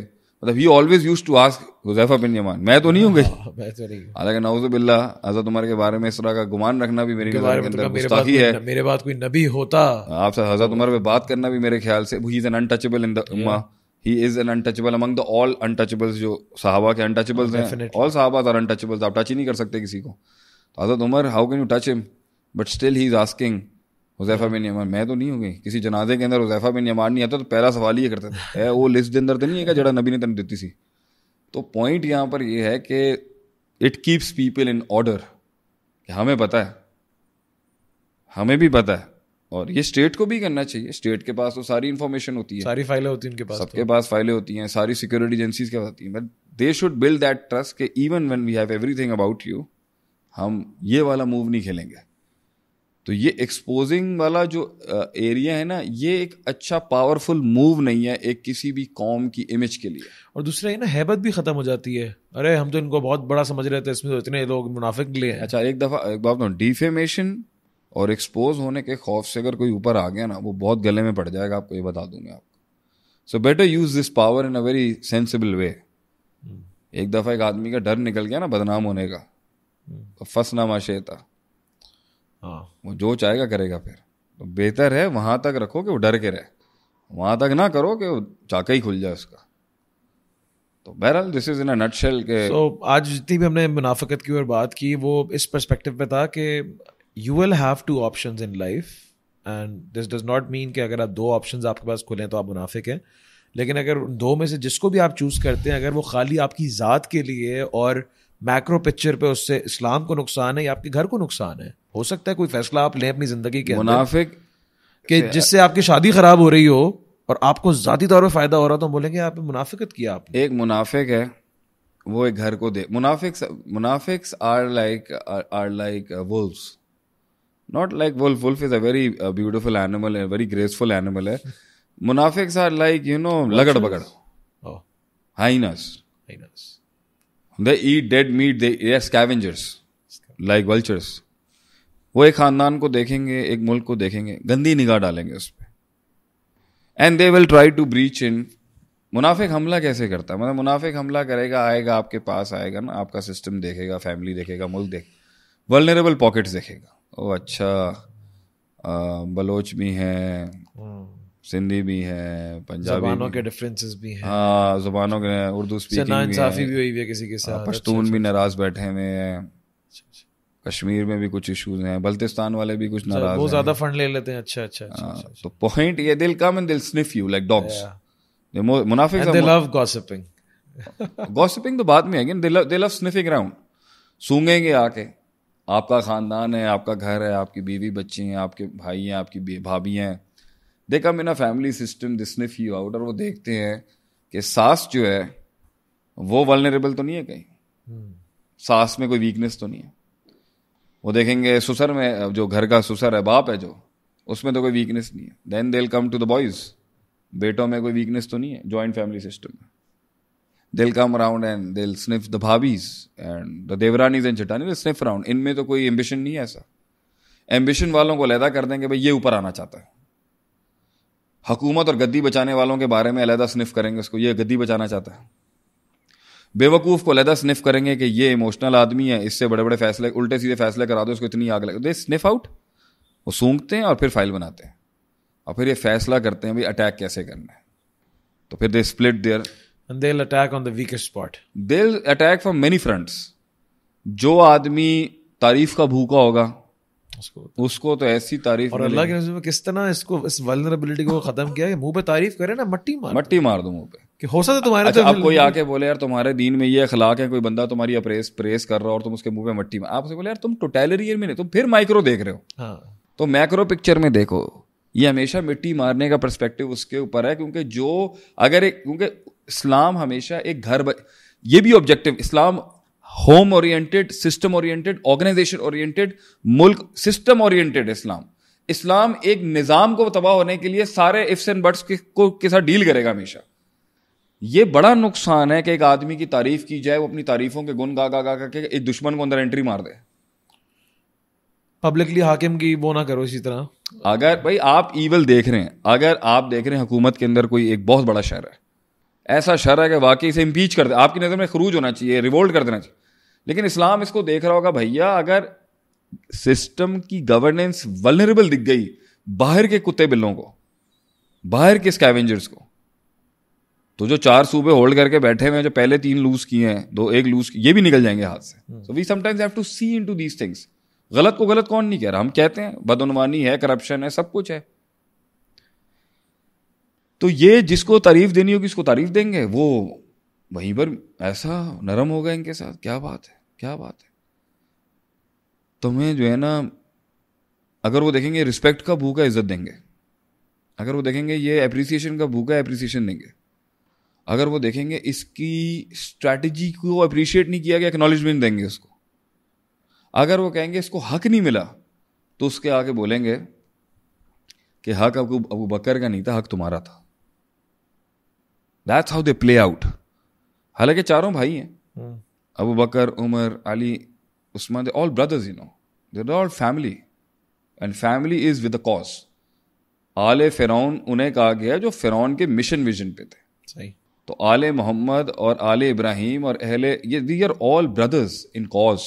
मतलब ही always use to ask Huzaifa bin Yaman मैं तो नहीं हूँ गई मैं तो नहीं हालांकि नवजुबिल्ला हजरत उमर के बारे में इस तरह का गुमान रखना भी मेरी नजर तो के अंदर गुस्ताखी है मेरे बात कोई नबी होता आपसे हजरत उमर पे बात करना भी मेरे ख्याल से he is an untouchable in the उम्मा he is an untouchable among the all untouchables जो साहबा के अनटचेबल्स हैं ऑल सहाबाज आर अनटचेबल्स आप टच ही नहीं कर सकते किसी को तो हजरत Umar how can you touch him but still he is asking Huzaifa bin Yaman मैं तो नहीं हूँ किसी जनाजे के अंदर हुजैफा बिन यमान नहीं आता तो पहला सवाल ही करता करते है वो लिस्ट के अंदर तो नहीं है जरा नबी ने तेन दीती सी तो पॉइंट यहाँ पर यह है कि it keeps people in order हमें पता है हमें भी पता है और ये स्टेट को भी करना चाहिए स्टेट के पास तो सारी इन्फॉर्मेशन होती है सारी फाइलें होती हैं उनके पास सबके तो। पास फाइलें होती हैं सारी सिक्योरिटी एजेंसीज के पास होती हैं but they should build that trust के even when we have everything about you हम ये वाला मूव नहीं खेलेंगे तो ये एक्सपोजिंग वाला जो एरिया है ना ये एक अच्छा पावरफुल मूव नहीं है एक किसी भी कॉम की इमेज के लिए और दूसरा ये ना हैबत भी ख़त्म हो जाती है अरे हम तो इनको बहुत बड़ा समझ रहे थे इसमें तो इतने लोग मुनाफिक लिए अच्छा एक दफ़ा एक बात डिफेमेशन और एक्सपोज होने के खौफ से अगर कोई ऊपर आ गया ना वो बहुत गले में पड़ जाएगा आपको ये बता दूंगा आपको so better use this power in a very sensible way एक दफ़ा एक आदमी का डर निकल गया ना बदनाम होने का hmm. तो फंस ना माशे था हाँ। वो जो चाहेगा करेगा फिर तो बेहतर है वहां तक रखो कि वो डर के रहे वहां तक ना करो कि चाका ही खुल जाए उसका तो बहरहाल this is in nutshell shell के so, आज जितनी भी हमने मुनाफकत की और बात की वो इस परस्पेक्टिव पे था कि you will have two option in life and this does not mean कि अगर आप दो ऑप्शन आपके पास खुले तो आप मुनाफिक हैं लेकिन अगर दो में से जिसको भी आप चूज़ करते हैं अगर वो खाली आपकी ज़ात के लिए और मैक्रो पिक्चर पे उससे इस्लाम को नुकसान है या आपके घर को नुकसान है हो सकता है कोई फैसला आप लें अपनी ज़िंदगी के मुनाफिक के जिससे आपकी शादी ख़राब हो रही हो और आपको ज़ाती तौर पर फ़ायदा हो रहा तो बोलेंगे आप मुनाफिकत किया आप एक मुनाफिक है वो एक घर को दे मुनाफिक मुनाफिक्स are like are like wolfs not like wolf wolf is a very beautiful animal है वेरी ग्रेसफुल एनिमल है मुनाफिक्स आर लाइक यू नो लगड़ बगड़ dead meat they like vultures वो एक खानदान को देखेंगे एक मुल्क को देखेंगे गंदी निगाह डालेंगे उस पर and they will try to breach in मुनाफिक हमला कैसे करता है मतलब मुनाफिक हमला करेगा आएगा आपके पास आएगा ना आपका सिस्टम देखेगा फैमिली देखेगा मुल्क देख वर्नरेबल पॉकेट्स देखेगा ओ अच्छा आ, बलोच भी हैं हम्म। सिंधी भी है पंजाबी जबानों के डिफरेंसेस भी हैं हाँ जबानों के उर्दू स्पीकिंग भी इंसाफी भी हुई है किसी के हाँ, साथ पश्तून अच्छा, अच्छा, भी अच्छा। नाराज बैठे हुए हैं कश्मीर में भी कुछ इश्यूज हैं बल्तिस्तान वाले भी कुछ नाराज वो ज्यादा फंड ले लेते हैं अच्छा अच्छा, हाँ, तो पॉइंट ये they'll come and they'll sniff you like dogs मुनाफिक दे लव गॉसिपिंग गॉसिपिंग तो बाद में आएगी दे लव स्निफिंग अराउंड सूंघेंगे आके आपका ख़ानदान है आपका घर है आपकी बीवी बच्चे हैं आपके भाई हैं आपकी भाभी हैं देखा कम फैमिली सिस्टम दिस ने फ्यू आउट और वो देखते हैं कि सास जो है वो वलनरेबल तो नहीं है कहीं hmm. सास में कोई वीकनेस तो नहीं है वो देखेंगे सुसर में जो घर का सुसर है बाप है जो उसमें तो कोई वीकनेस नहीं है then they come to the boys बेटों में कोई वीकनेस तो नहीं है जॉइंट फैमिली सिस्टम में दिल come around and they'll sniff the bhabis and the devranis and chitani will sniff इनमें तो कोई एम्बिशन नहीं है ऐसा एम्बिशन वालों को अलहदा कर देंगे भाई ये ऊपर आना चाहता है हकूमत और गद्दी बचाने वालों के बारे में अलहदा स्निफ करेंगे उसको ये गद्दी बचाना चाहता है बेवकूफ़ को अलहदा स्निफ करेंगे कि ये इमोशनल आदमी है इससे बड़े बड़े फैसले उल्टे सीधे फैसले करा दो उसको इतनी आग लगे दे स्निफ आउट वो सूंघते हैं और फिर फाइल बनाते हैं और फिर ये फैसला करते हैं भाई अटैक कैसे करना है तो फिर they split there and they'll attack on the weakest spot they'll attack from many fronts जो आदमी तारीफ का भूखा होगा उसको उसको तो ऐसी तारीफ और अल्लाह के में किस तरह इसको इस वल्नरेबिलिटी को खत्म किया मुंह पे तारीफ करे ना मट्टी मार मट्टी मार दो मुंह पे कि हो सकता तुम्हारे अच्छा, तो आप कोई आके बोले यार तुम्हारे दीन में ये अखलाक है कोई बंदा तुम्हारी अप्रेस प्रेस कर रहा हो और तुम उसके मुंह पे मट्टी मार आपसे बोले यार तुम टोटेलरियन में नहीं तुम फिर माइक्रो देख रहे हो हाँ। तो मैक्रो पिक्चर में देखो ये हमेशा मिट्टी मारने का परस्पेक्टिव उसके ऊपर है क्योंकि जो अगर एक क्योंकि इस्लाम हमेशा एक घर ब... ये भी ऑब्जेक्टिव इस्लाम home oriented system oriented organisation oriented मुल्क सिस्टम ओरिएंटेड इस्लाम इस्लाम एक निज़ाम को तबाह होने के लिए सारे इफ्स एंड बट्स के, को के साथ डील करेगा हमेशा ये बड़ा नुकसान है कि एक आदमी की तारीफ की जाए वो अपनी तारीफों के गुण गा गा गा करके एक दुश्मन को अंदर एंट्री मार दे पब्लिकली हाकिम की वो ना करो इसी तरह अगर भाई आप ईवल देख रहे हैं अगर आप देख रहे हैं हुकूमत के अंदर कोई एक बहुत बड़ा शहर है ऐसा शर है कि वाकई से इम्पीच कर दे आपकी नज़र में खरूज होना चाहिए रिवोल्ट कर देना चाहिए लेकिन इस्लाम इसको देख रहा होगा भैया अगर सिस्टम की गवर्नेंस वलनरेबल दिख गई बाहर के कुत्ते बिल्लों को बाहर के स्कैवेंजर्स को तो जो चार सूबे होल्ड करके बैठे हुए हैं जो पहले तीन लूज किए हैं दो एक लूज ये भी निकल जाएंगे हाथ से so we sometimes have to see into these things गलत को गलत कौन नहीं कह रहा हम कहते हैं बदनवानी है करप्शन है सब कुछ है तो ये जिसको तारीफ देनी होगी उसको तारीफ देंगे वो वहीं पर ऐसा नरम होगा इनके साथ क्या बात है क्या बात है तुम्हें तो जो है ना अगर वो देखेंगे रिस्पेक्ट का भूखा इज्जत देंगे अगर वो देखेंगे ये अप्रिसिएशन का भूखा एप्रिसिएशन देंगे अगर वो देखेंगे इसकी स्ट्रैटेजी को अप्रिशिएट नहीं किया गया एक्नॉलेजमेंट देंगे उसको अगर वो कहेंगे इसको हक नहीं मिला तो उसके आगे बोलेंगे कि हक अब अबू बकर का नहीं था हक तुम्हारा था that's how they play out हालांकि चारों भाई हैं हम्म। Abu Bakr Umar Ali Usman they all brothers you know they all family and family is with the cause आले फ़िरौन उन्हें कहा गया जो फ़िरौन के मिशन विजन पे थे सही तो आले मोहम्मद और आले इब्राहिम और अहले ये they are all brothers in cause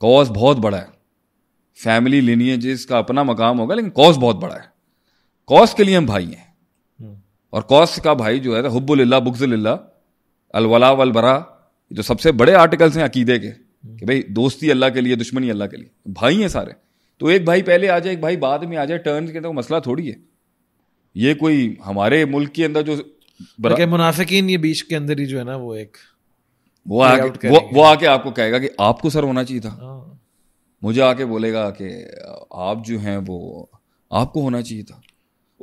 cause बहुत बड़ा है फैमिली लिनियजेस का अपना मकाम होगा लेकिन कॉज बहुत बड़ा है कॉज के लिए हम भाई हैं और कौस का भाई जो है हुबुल्ला बुग्जल्ला अलवला वलबरा जो सबसे बड़े आर्टिकल्स हैं अकीदे के कि भाई दोस्ती अल्लाह के लिए दुश्मनी अल्लाह के लिए भाई हैं सारे तो एक भाई पहले आ जाए एक भाई बाद में आ जाए टर्न के तो मसला थोड़ी है ये कोई हमारे मुल्क के अंदर जो मुनाफिकीन ये बीच के अंदर ही जो है ना वो एक वो आके वो, वो आके आपको कहेगा कि आपको सर होना चाहिए था हाँ। मुझे आके बोलेगा कि आप जो हैं वो आपको होना चाहिए था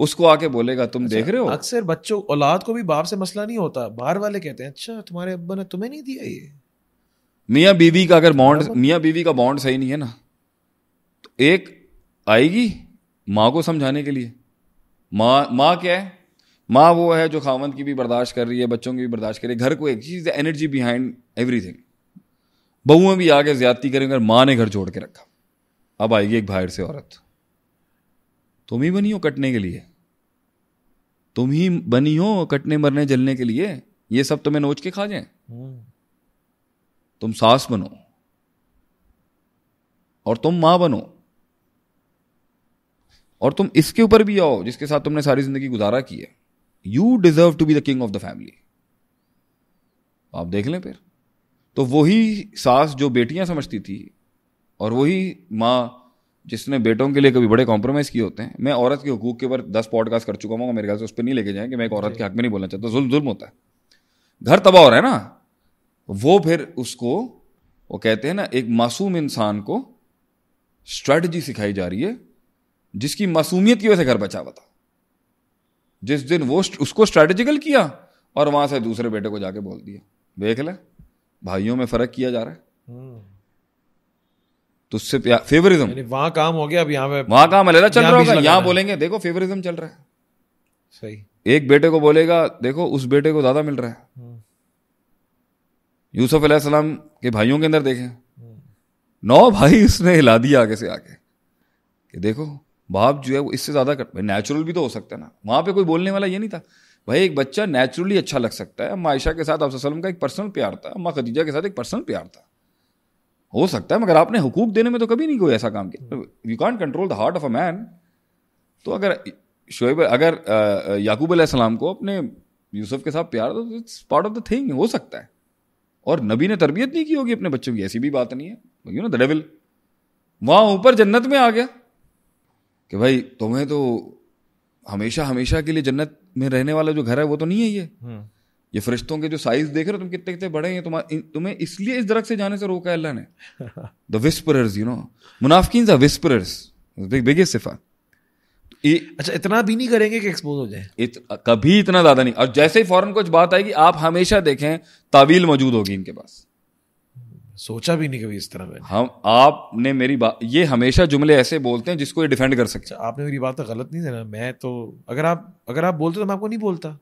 उसको आके बोलेगा तुम अच्छा, देख रहे हो अक्सर बच्चों औलाद को भी बाप से मसला नहीं होता बाहर वाले कहते हैं अच्छा तुम्हारे अब्बा ने तुम्हें नहीं दिया ये मियाँ बीवी का अगर बॉन्ड मियाँ बीवी का बॉन्ड सही नहीं है ना तो एक आएगी माँ को समझाने के लिए माँ माँ क्या है माँ वो है जो खावंद की भी बर्दाश्त कर रही है बच्चों की भी बर्दाश्त कर रही है घर को एक चीज़ एनर्जी बिहाइंड एवरीथिंग बहुएं भी आगे ज्यादती करेंगे अगर माँ ने घर छोड़ के रखा अब आएगी एक बाहर से औरत तुम ही बनी हो कटने के लिए तुम ही बनी हो कटने मरने जलने के लिए ये सब तुम्हें नोच के खा जाए हम्म। तुम सास बनो और तुम मां बनो और तुम इसके ऊपर भी आओ जिसके साथ तुमने सारी जिंदगी गुजारा की है you deserve to be the king of the family आप देख लें फिर तो वही सास जो बेटियां समझती थी और वही मां जिसने बेटों के लिए कभी बड़े कॉम्प्रोमाइज़ किए होते हैं मैं औरत के हकूक के ऊपर दस पॉडकास्ट कर चुका हूँ मेरे ख्याल से उस पर नहीं लेके जाएं कि मैं एक औरत के हक में नहीं बोलना चाहता जुल्म जुल्म होता है घर तबाह हो रहा है ना वो फिर उसको वो कहते हैं ना एक मासूम इंसान को स्ट्रेटजी सिखाई जा रही है जिसकी मासूमियत की वजह से घर बचा हुआ था जिस दिन वो उसको स्ट्रेटजिकल किया और वहां से दूसरे बेटे को जाके बोल दिया देख ले भाइयों में फर्क किया जा रहा है हम्म। तो उससे फेवरिज्म वहां काम हो गया अब यहाँ पे वहां काम अलग चल रहा होगा यहाँ बोलेंगे देखो फेवरिज्म चल रहा है सही एक बेटे को बोलेगा देखो उस बेटे को ज्यादा मिल रहा है हम्म। यूसुफ अलैहिस्सलाम के भाइयों के अंदर देखें हम्म। नौ भाई उसने हिला दिया आगे से आगे कि देखो बाप जो है वो इससे ज़्यादा कट नेचुरल भी तो हो सकता है ना वहां पे कोई बोलने वाला ये नहीं था भाई एक बच्चा नेचुरली अच्छा लग सकता है अम्मा आयशा के साथ आप का एक पर्सनल प्यार था अम्मा खदीजा के साथ एक पर्सनल प्यार था हो सकता है मगर आपने हकूक देने में तो कभी नहीं कोई ऐसा काम किया you can't control the heart of a man तो अगर शोएब अगर याकूब सलाम को अपने यूसुफ के साथ प्यार तो it's part of the thing हो सकता है और नबी ने तरबियत नहीं की होगी अपने बच्चों की ऐसी भी बात नहीं है यू नो द डेविल वहाँ ऊपर जन्नत में आ गया कि भाई तुम्हें तो हमेशा हमेशा के लिए जन्नत में रहने वाला जो घर है वो तो नहीं है ये हम्म। ये फरिश्तों के जो साइज देख रहे हो तुम कितने कितने बड़े हैं तुम्हारे तुम्हें इसलिए इस दरख से जाने से रोका अल्लाह ने द विस्परर्स यू नो मुनाफकिन द विस्परर्स बिगेस्ट सिफा अच्छा इतना भी नहीं करेंगे कि एक्सपोज हो जाए इत, कभी इतना ज्यादा नहीं और जैसे ही फौरन कुछ बात आएगी आप हमेशा देखें तावील मौजूद होगी इनके पास सोचा भी नहीं कभी इस तरह हम आपने मेरी बात ये हमेशा जुमले ऐसे बोलते हैं जिसको ये डिफेंड कर सकते अच्छा, आपने मेरी बात तो गलत नहीं देना मैं तो अगर आप अगर आप बोलते तो मैं आपको नहीं बोलता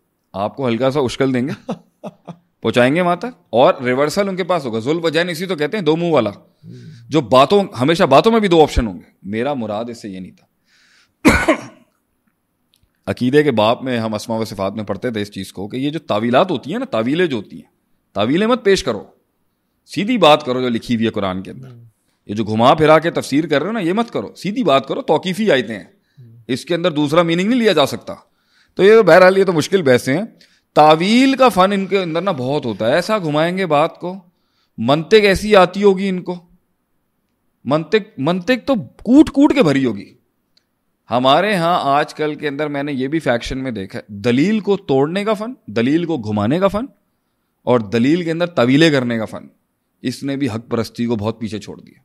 आपको हल्का सा उश्कल देंगे पहुंचाएंगे वहां तक और रिवर्सल उनके पास होगा जुल वजैन इसी तो कहते हैं दो मुंह वाला जो बातों हमेशा बातों में भी दो ऑप्शन होंगे मेरा मुराद इससे ये नहीं था अकीदे के बाप में हम असमा व सिफात में पढ़ते थे इस चीज़ को कि ये जो तावीलात होती है ना तावीलें जो होती हैं तावीलें मत पेश करो सीधी बात करो जो लिखी हुई है कुरान के अंदर हम्म। ये जो घुमा फिरा के तफसीर कर रहे हो ना ये मत करो सीधी बात करो तोकीफी आयतें हैं हम्म। इसके अंदर दूसरा मीनिंग नहीं लिया जा सकता तो ये तो बहरहाल ये तो मुश्किल बहसे हैं तावील का फन इनके अंदर ना बहुत होता है ऐसा घुमाएंगे बात को मंतिक ऐसी आती होगी इनको मंतिक मंतिक तो कूट कूट के भरी होगी हमारे यहाँ आजकल के अंदर मैंने ये भी फैक्शन में देखा है दलील को तोड़ने का फन दलील को घुमाने का फन और दलील के अंदर तवीले करने का फन इसने भी हक परस्ती को बहुत पीछे छोड़ दिया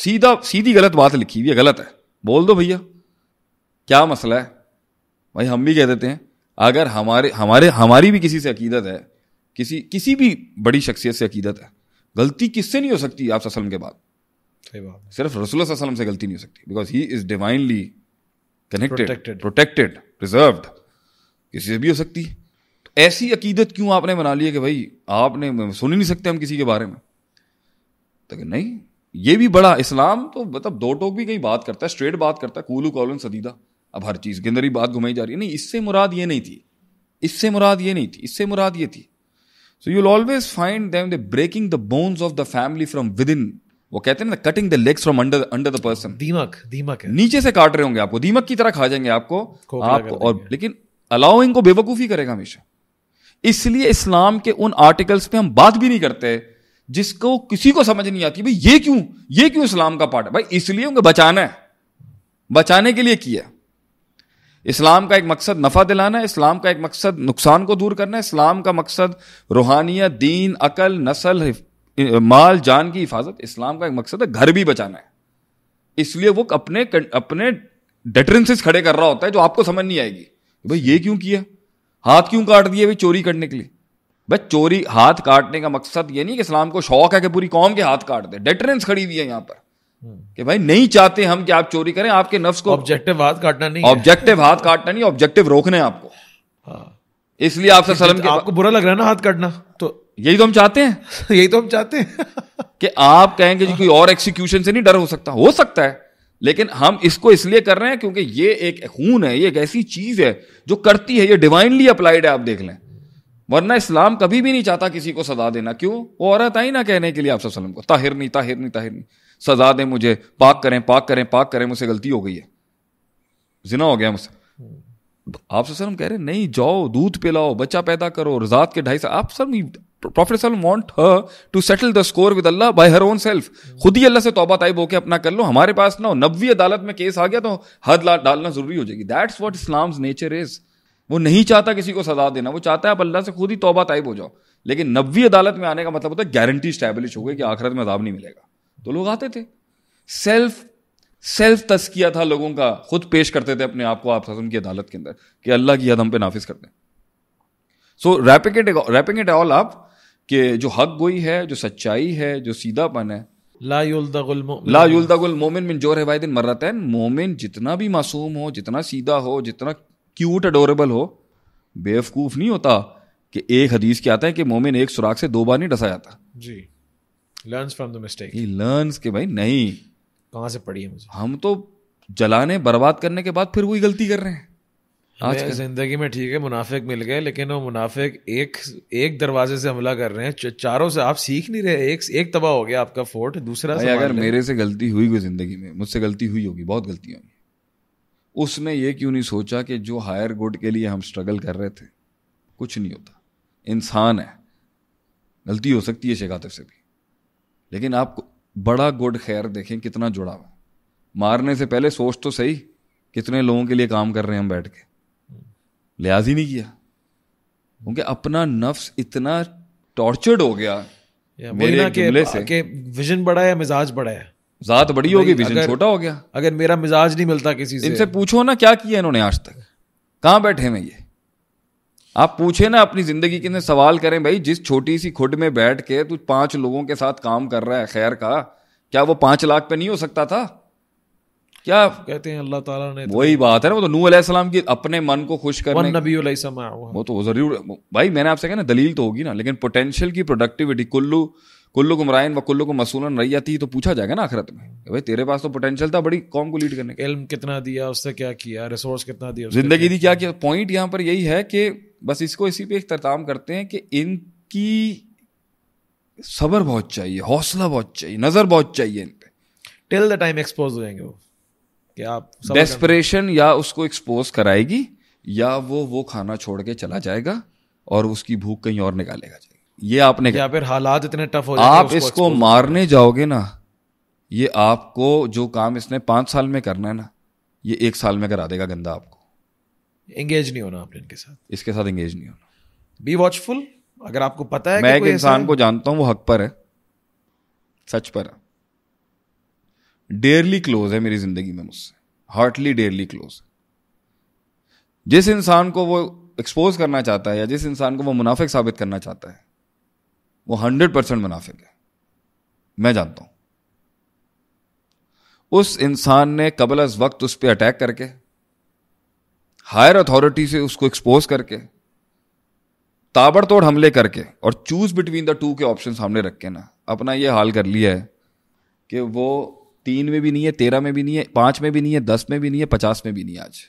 सीधा सीधी गलत बात लिखी हुई है गलत है बोल दो भैया क्या मसला है भाई हम भी कह देते हैं अगर हमारे हमारे हमारी भी किसी से अकीदत है किसी किसी भी बड़ी शख्सियत से अकीदत है गलती किससे नहीं हो सकती आप वसलम के बाद सिर्फ रसुल्ला से गलती नहीं हो सकती because he is divinely connected protected preserved किसी से भी हो सकती है ऐसी अकीदत क्यों आपने बना लिया कि भाई आपने सुन ही नहीं सकते हम किसी के बारे में तो नहीं ये भी बड़ा इस्लाम तो मतलब दो टोक भी कहीं बात करता है स्ट्रेट बात करता है कूलू कॉलन सदीदा अब हर चीज़ के अंदर ही बात घुमाई जा रही है नहीं इससे मुराद ये नहीं थी इससे मुराद ये नहीं थी इससे मुराद ये थी so you'll always find them the breaking the bones of the family from within वो कहते हैं ना cutting the legs from under under the person दीमक दीमक है नीचे से काट रहे होंगे आपको दीमक की तरह खा जाएंगे आपको आपको और लेकिन अलाउिंग को बेवकूफ़ी करेगा हमेशा इसलिए इस्लाम के उन आर्टिकल्स पे हम बात भी नहीं करते जिसको किसी को समझ नहीं आती भाई ये क्यों ये क्यों इस्लाम का पार्ट है भाई इसलिए उनको बचाना है बचाने के लिए किया इस्लाम का एक मकसद नफ़ा दिलाना है इस्लाम का एक मकसद नुकसान को दूर करना है इस्लाम का मकसद रूहानियत दीन अकल नस्ल माल जान की हिफाजत इस्लाम का एक मकसद है घर भी बचाना है इसलिए वो अपने अपने डेटरेंसेस खड़े कर रहा होता है जो आपको समझ नहीं आएगी भाई ये क्यों किया हाथ क्यों काट दिए भाई चोरी करने के लिए भाई चोरी हाथ काटने का मकसद ये नहीं कि इस्लाम को शौक है कि पूरी कौम के हाथ काट दे डेटरेंस खड़ी हुई है यहाँ पर हम्म। कि भाई नहीं चाहते हम कि आप चोरी करें आपके नफ्स को ऑब्जेक्टिव हाथ काटना नहीं ऑब्जेक्टिव हाथ काटना नहीं ऑब्जेक्टिव रोकना है आपको हाँ। इसलिए आपसे सलम के आपको बुरा लग रहा है ना हाथ काटना तो यही तो हम चाहते हैं यही तो हम चाहते हैं कि आप कहेंगे जी कोई और एक्सिक्यूशन से नहीं डर हो सकता हो सकता है लेकिन हम इसको इसलिए कर रहे हैं क्योंकि ये एक खून है ये एक ऐसी चीज है जो करती है ये डिवाइनली अप्लाइड है आप देख लें वरना इस्लाम कभी भी नहीं चाहता किसी को सजा देना क्यों वो औरत आई ना कहने के लिए आप सब सलम को ताहिर नहीं ताहिर नहीं ताहिर नहीं सजा दें मुझे पाक करें पाक करें पाक करें मुझसे गलती हो गई है जिना हो गया मुझसे आप सर कह रहे हैं नहीं जाओ दूध पिलाओ बच्चा पैदा करो रजात के ढाई साल आप sir prophet want her to settle the score with Allah by her own self खुद ही अल्लाह से तोबा ताइब होकर अपना कर लो हमारे पास ना हो नब्बी अदालत में केस आ गया तो हद डालना जरूरी हो जाएगी that's what Islam's nature is वो नहीं चाहता किसी को सजा देना वो चाहता है आप अल्लाह से खुद ही तोबा ताइब हो जाओ लेकिन नब्बी अदालत में आने का मतलब होता है गारंटी स्टैब्लिश हो गई कि आखिरत में अदाब नहीं मिलेगा तो लोग आते थे सेल्फ सेल्फ तस्किया था लोगों का खुद पेश करते थे अपने आप को आप की अदालत के अंदर कि अल्लाह की याद पे नाफिज कर दें so wrapping it wrapping it all आप कि जो हक गोई है जो सच्चाई है जो सीधापन है लायुलदागुल मोमिन मिन जोर हिवायदिन मर्रतैन मोमिन जितना भी मासूम हो जितना सीधा हो जितना क्यूट अडोरेबल हो बेवकूफ़ नहीं होता कि एक हदीस के आता है कि मोमिन एक सुराख से दो बार नहीं डसा जाता जी learns from the mistake he learns के भाई नहीं कहाँ से पढ़ी है मुझे हम तो जलाने बर्बाद करने के बाद फिर वही गलती कर रहे हैं आज जिंदगी में ठीक है मुनाफिक मिल गए लेकिन वो मुनाफिक एक एक दरवाजे से हमला कर रहे हैं चारों से आप सीख नहीं रहे एक एक तबाह हो गया आपका फोर्ट दूसरा से अगर मेरे से गलती हुई कोई जिंदगी में मुझसे गलती हुई होगी बहुत गलती होगी उसने ये क्यों नहीं सोचा कि जो हायर गुड के लिए हम स्ट्रगल कर रहे थे कुछ नहीं होता इंसान है गलती हो सकती है शेखातिफ से भी लेकिन आप बड़ा गुड खैर देखें कितना जुड़ा हुआ मारने से पहले सोच तो सही कितने लोगों के लिए काम कर रहे हैं हम बैठ के लिहाज ही नहीं किया क्योंकि अपना नफ्स इतना टॉर्चर्ड हो गया मेरे जुमले से के विजन बड़ा है मिजाज बड़ा है जात बड़ी होगी विजन छोटा हो गया अगर मेरा मिजाज नहीं मिलता किसी से इनसे पूछो ना क्या किया इन्होंने आज तक कहां बैठे हैं ये आप पूछे ना अपनी ज़िंदगी के सवाल करें भाई जिस छोटी सी खुद में बैठ के तू पांच लोगों के साथ काम कर रहा है खैर का क्या वो पांच लाख पे नहीं हो सकता था क्या कहते हैं अल्लाह ताला ने वही बात है ना वो तो नू अलैहिस्सलाम की अपने मन को खुश करने नबी वो तो जरूर भाई मैंने आपसे कहा ना दलील तो होगी ना लेकिन पोटेंशियल की प्रोडक्टिविटी कुल्लू कुल्लू को मरायन व कुल्लू को मसूलन रही जाती तो पूछा जाएगा ना आखिरत में भाई तेरे पास तो पोटेंशियल था बड़ी कॉम को लीड करने का इल्म कितना दिया उससे क्या किया रिसोर्स कितना दिया जिंदगी दी क्या किया पॉइंट यहाँ पर यही है कि बस इसको इसी पे एक करते हैं कि इनकी सब्र बहुत चाहिए हौसला बहुत चाहिए नज़र बहुत चाहिए इन पर टिल द टाइम एक्सपोज हो जाएंगे वो कि आप डेस्परेशन या उसको एक्सपोज कराएगी या वो वो खाना छोड़ के चला जाएगा और उसकी भूख कहीं और निकालेगा जाएगी ये आपने या फिर हालात इतने टफ हो आप इसको मारने जाओगे ना ये आपको जो काम इसने पांच साल में करना है ना ये एक साल में करा देगा गंदा आपको एंगेज नहीं होना आपने इनके साथ इसके साथ एंगेज नहीं होना बी वॉचफुल अगर आपको पता है मैं एक इंसान को जानता हूं वो हक पर है सच पर है डेयरली क्लोज है मेरी जिंदगी में मुझसे हार्टली डेयरली क्लोज है जिस इंसान को वो एक्सपोज करना चाहता है या जिस इंसान को वो मुनाफिक साबित करना चाहता है वो हंड्रेड परसेंट मुनाफिक है मैं जानता हूं उस इंसान ने कबल अज वक्त उस पर अटैक करके हायर अथॉरिटी से उसको एक्सपोज करके ताबड़तोड़ हमले करके और चूज बिटवीन द टू के ऑप्शन सामने रख के ना अपना ये हाल कर लिया है कि वो तीन में भी नहीं है तेरह में भी नहीं है पाँच में भी नहीं है दस में भी नहीं है पचास में भी नहीं आज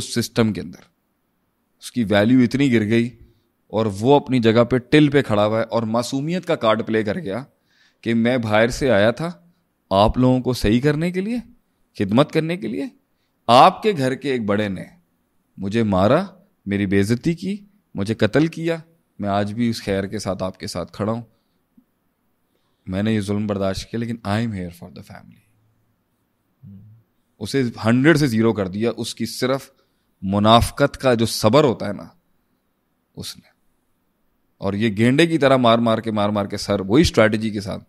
उस सिस्टम के अंदर उसकी वैल्यू इतनी गिर गई और वो अपनी जगह पे टिल पे खड़ा हुआ है और मासूमियत का कार्ड प्ले कर गया कि मैं बाहर से आया था आप लोगों को सही करने के लिए खिदमत करने के लिए आपके घर के एक बड़े ने मुझे मारा मेरी बेज़ती की मुझे कत्ल किया मैं आज भी उस खैर के साथ आपके साथ खड़ा हूं मैंने ये जुल्म बर्दाश्त किया लेकिन I am here for the family उसे हंड्रेड से ज़ीरो कर दिया उसकी सिर्फ मुनाफ्त का जो सबर होता है ना उसने और ये गेंडे की तरह मार मार के मार मार के सर वही स्ट्रैटेजी के साथ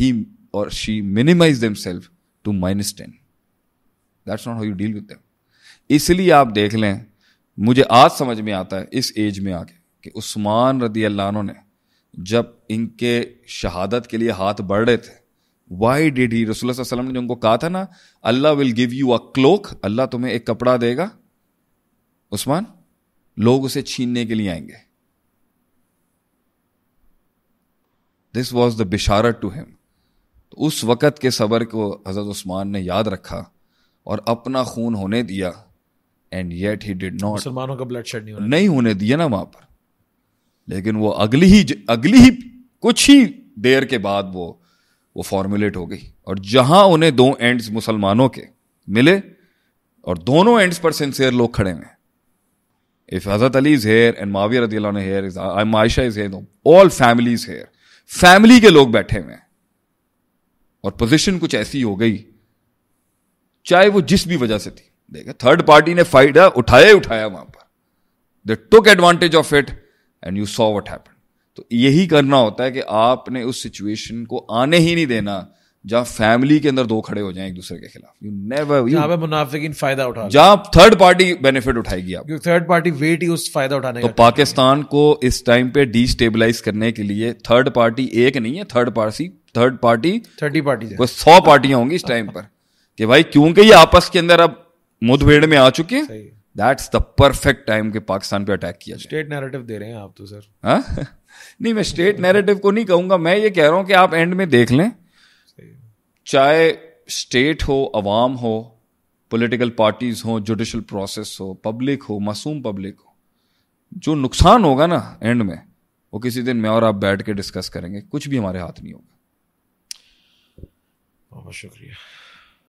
ही और she minimize them self to minus ten that's not how you deal with them इसलिए आप देख लें मुझे आज समझ में आता है इस एज में आके कि उस्मान रदी अल्लाह ने जब इनके शहादत के लिए हाथ बढ़ रहे थे वाई डिड ही रसुल्ला वसलम ने जो उनको कहा था ना Allah will give you a cloak Allah तुम्हें एक कपड़ा देगा उस्मान लोग उसे छीनने के लिए आएंगे दिस वॉज द बिशारत टू हिम तो उस वक़्त के सबर को हज़रत उस्मान ने याद रखा और अपना खून होने दिया and yet he did not मुसलमानों का ब्लड शेड नहीं नहीं होने दिया ना वहां पर लेकिन वो अगली ही अगली ही कुछ ही देर के बाद वो वो फॉर्मुलेट हो गई और जहां उन्हें दो एंड्स मुसलमानों के मिले और दोनों एंड्स पर सिंसियर लोग खड़े हुए इफ हजरत Ali is here and Muawiya रदी here Aisha is here all family is here family के लोग बैठे हुए हैं और पोजिशन कुछ ऐसी हो गई चाहे वो जिस भी वजह से थी देखा थर्ड पार्टी ने फायदा उठाया उठाया वहां पर they took advantage of it and you saw what happen तो यही करना होता है कि आपने उस सिचुएशन को आने ही नहीं देना जहां फैमिली के अंदर दो खड़े हो जाएं एक दूसरे के खिलाफ यू नेवर यू मुनाफिकिन फायदा उठा जहां थर्ड पार्टी बेनिफिट उठाएगी आप थर्ड पार्टी वेट ही उस फायदा उठाने तो पाकिस्तान को इस टाइम पे डिस्टेबलाइज करने के लिए थर्ड पार्टी एक नहीं है third party third party thirty party सौ पार्टियां होंगी इस टाइम पर कि भाई क्योंकि ये आपस के अंदर अब मुठभेड़ में आ चुके हैं दैट्स द परफेक्ट टाइम के पाकिस्तान पे अटैक किया स्टेट नैरेटिव दे रहे हैं आप तो सर हाँ? नहीं मैं स्टेट नैरेटिव को नहीं कहूंगा मैं ये कह रहा हूँ कि आप एंड में देख लें चाहे स्टेट हो अवाम हो पॉलिटिकल पार्टीज हो जुडिशल प्रोसेस हो पब्लिक हो मासूम पब्लिक हो जो नुकसान होगा ना एंड में वो किसी दिन मैं और आप बैठ के डिस्कस करेंगे कुछ भी हमारे हाथ नहीं होगा बहुत शुक्रिया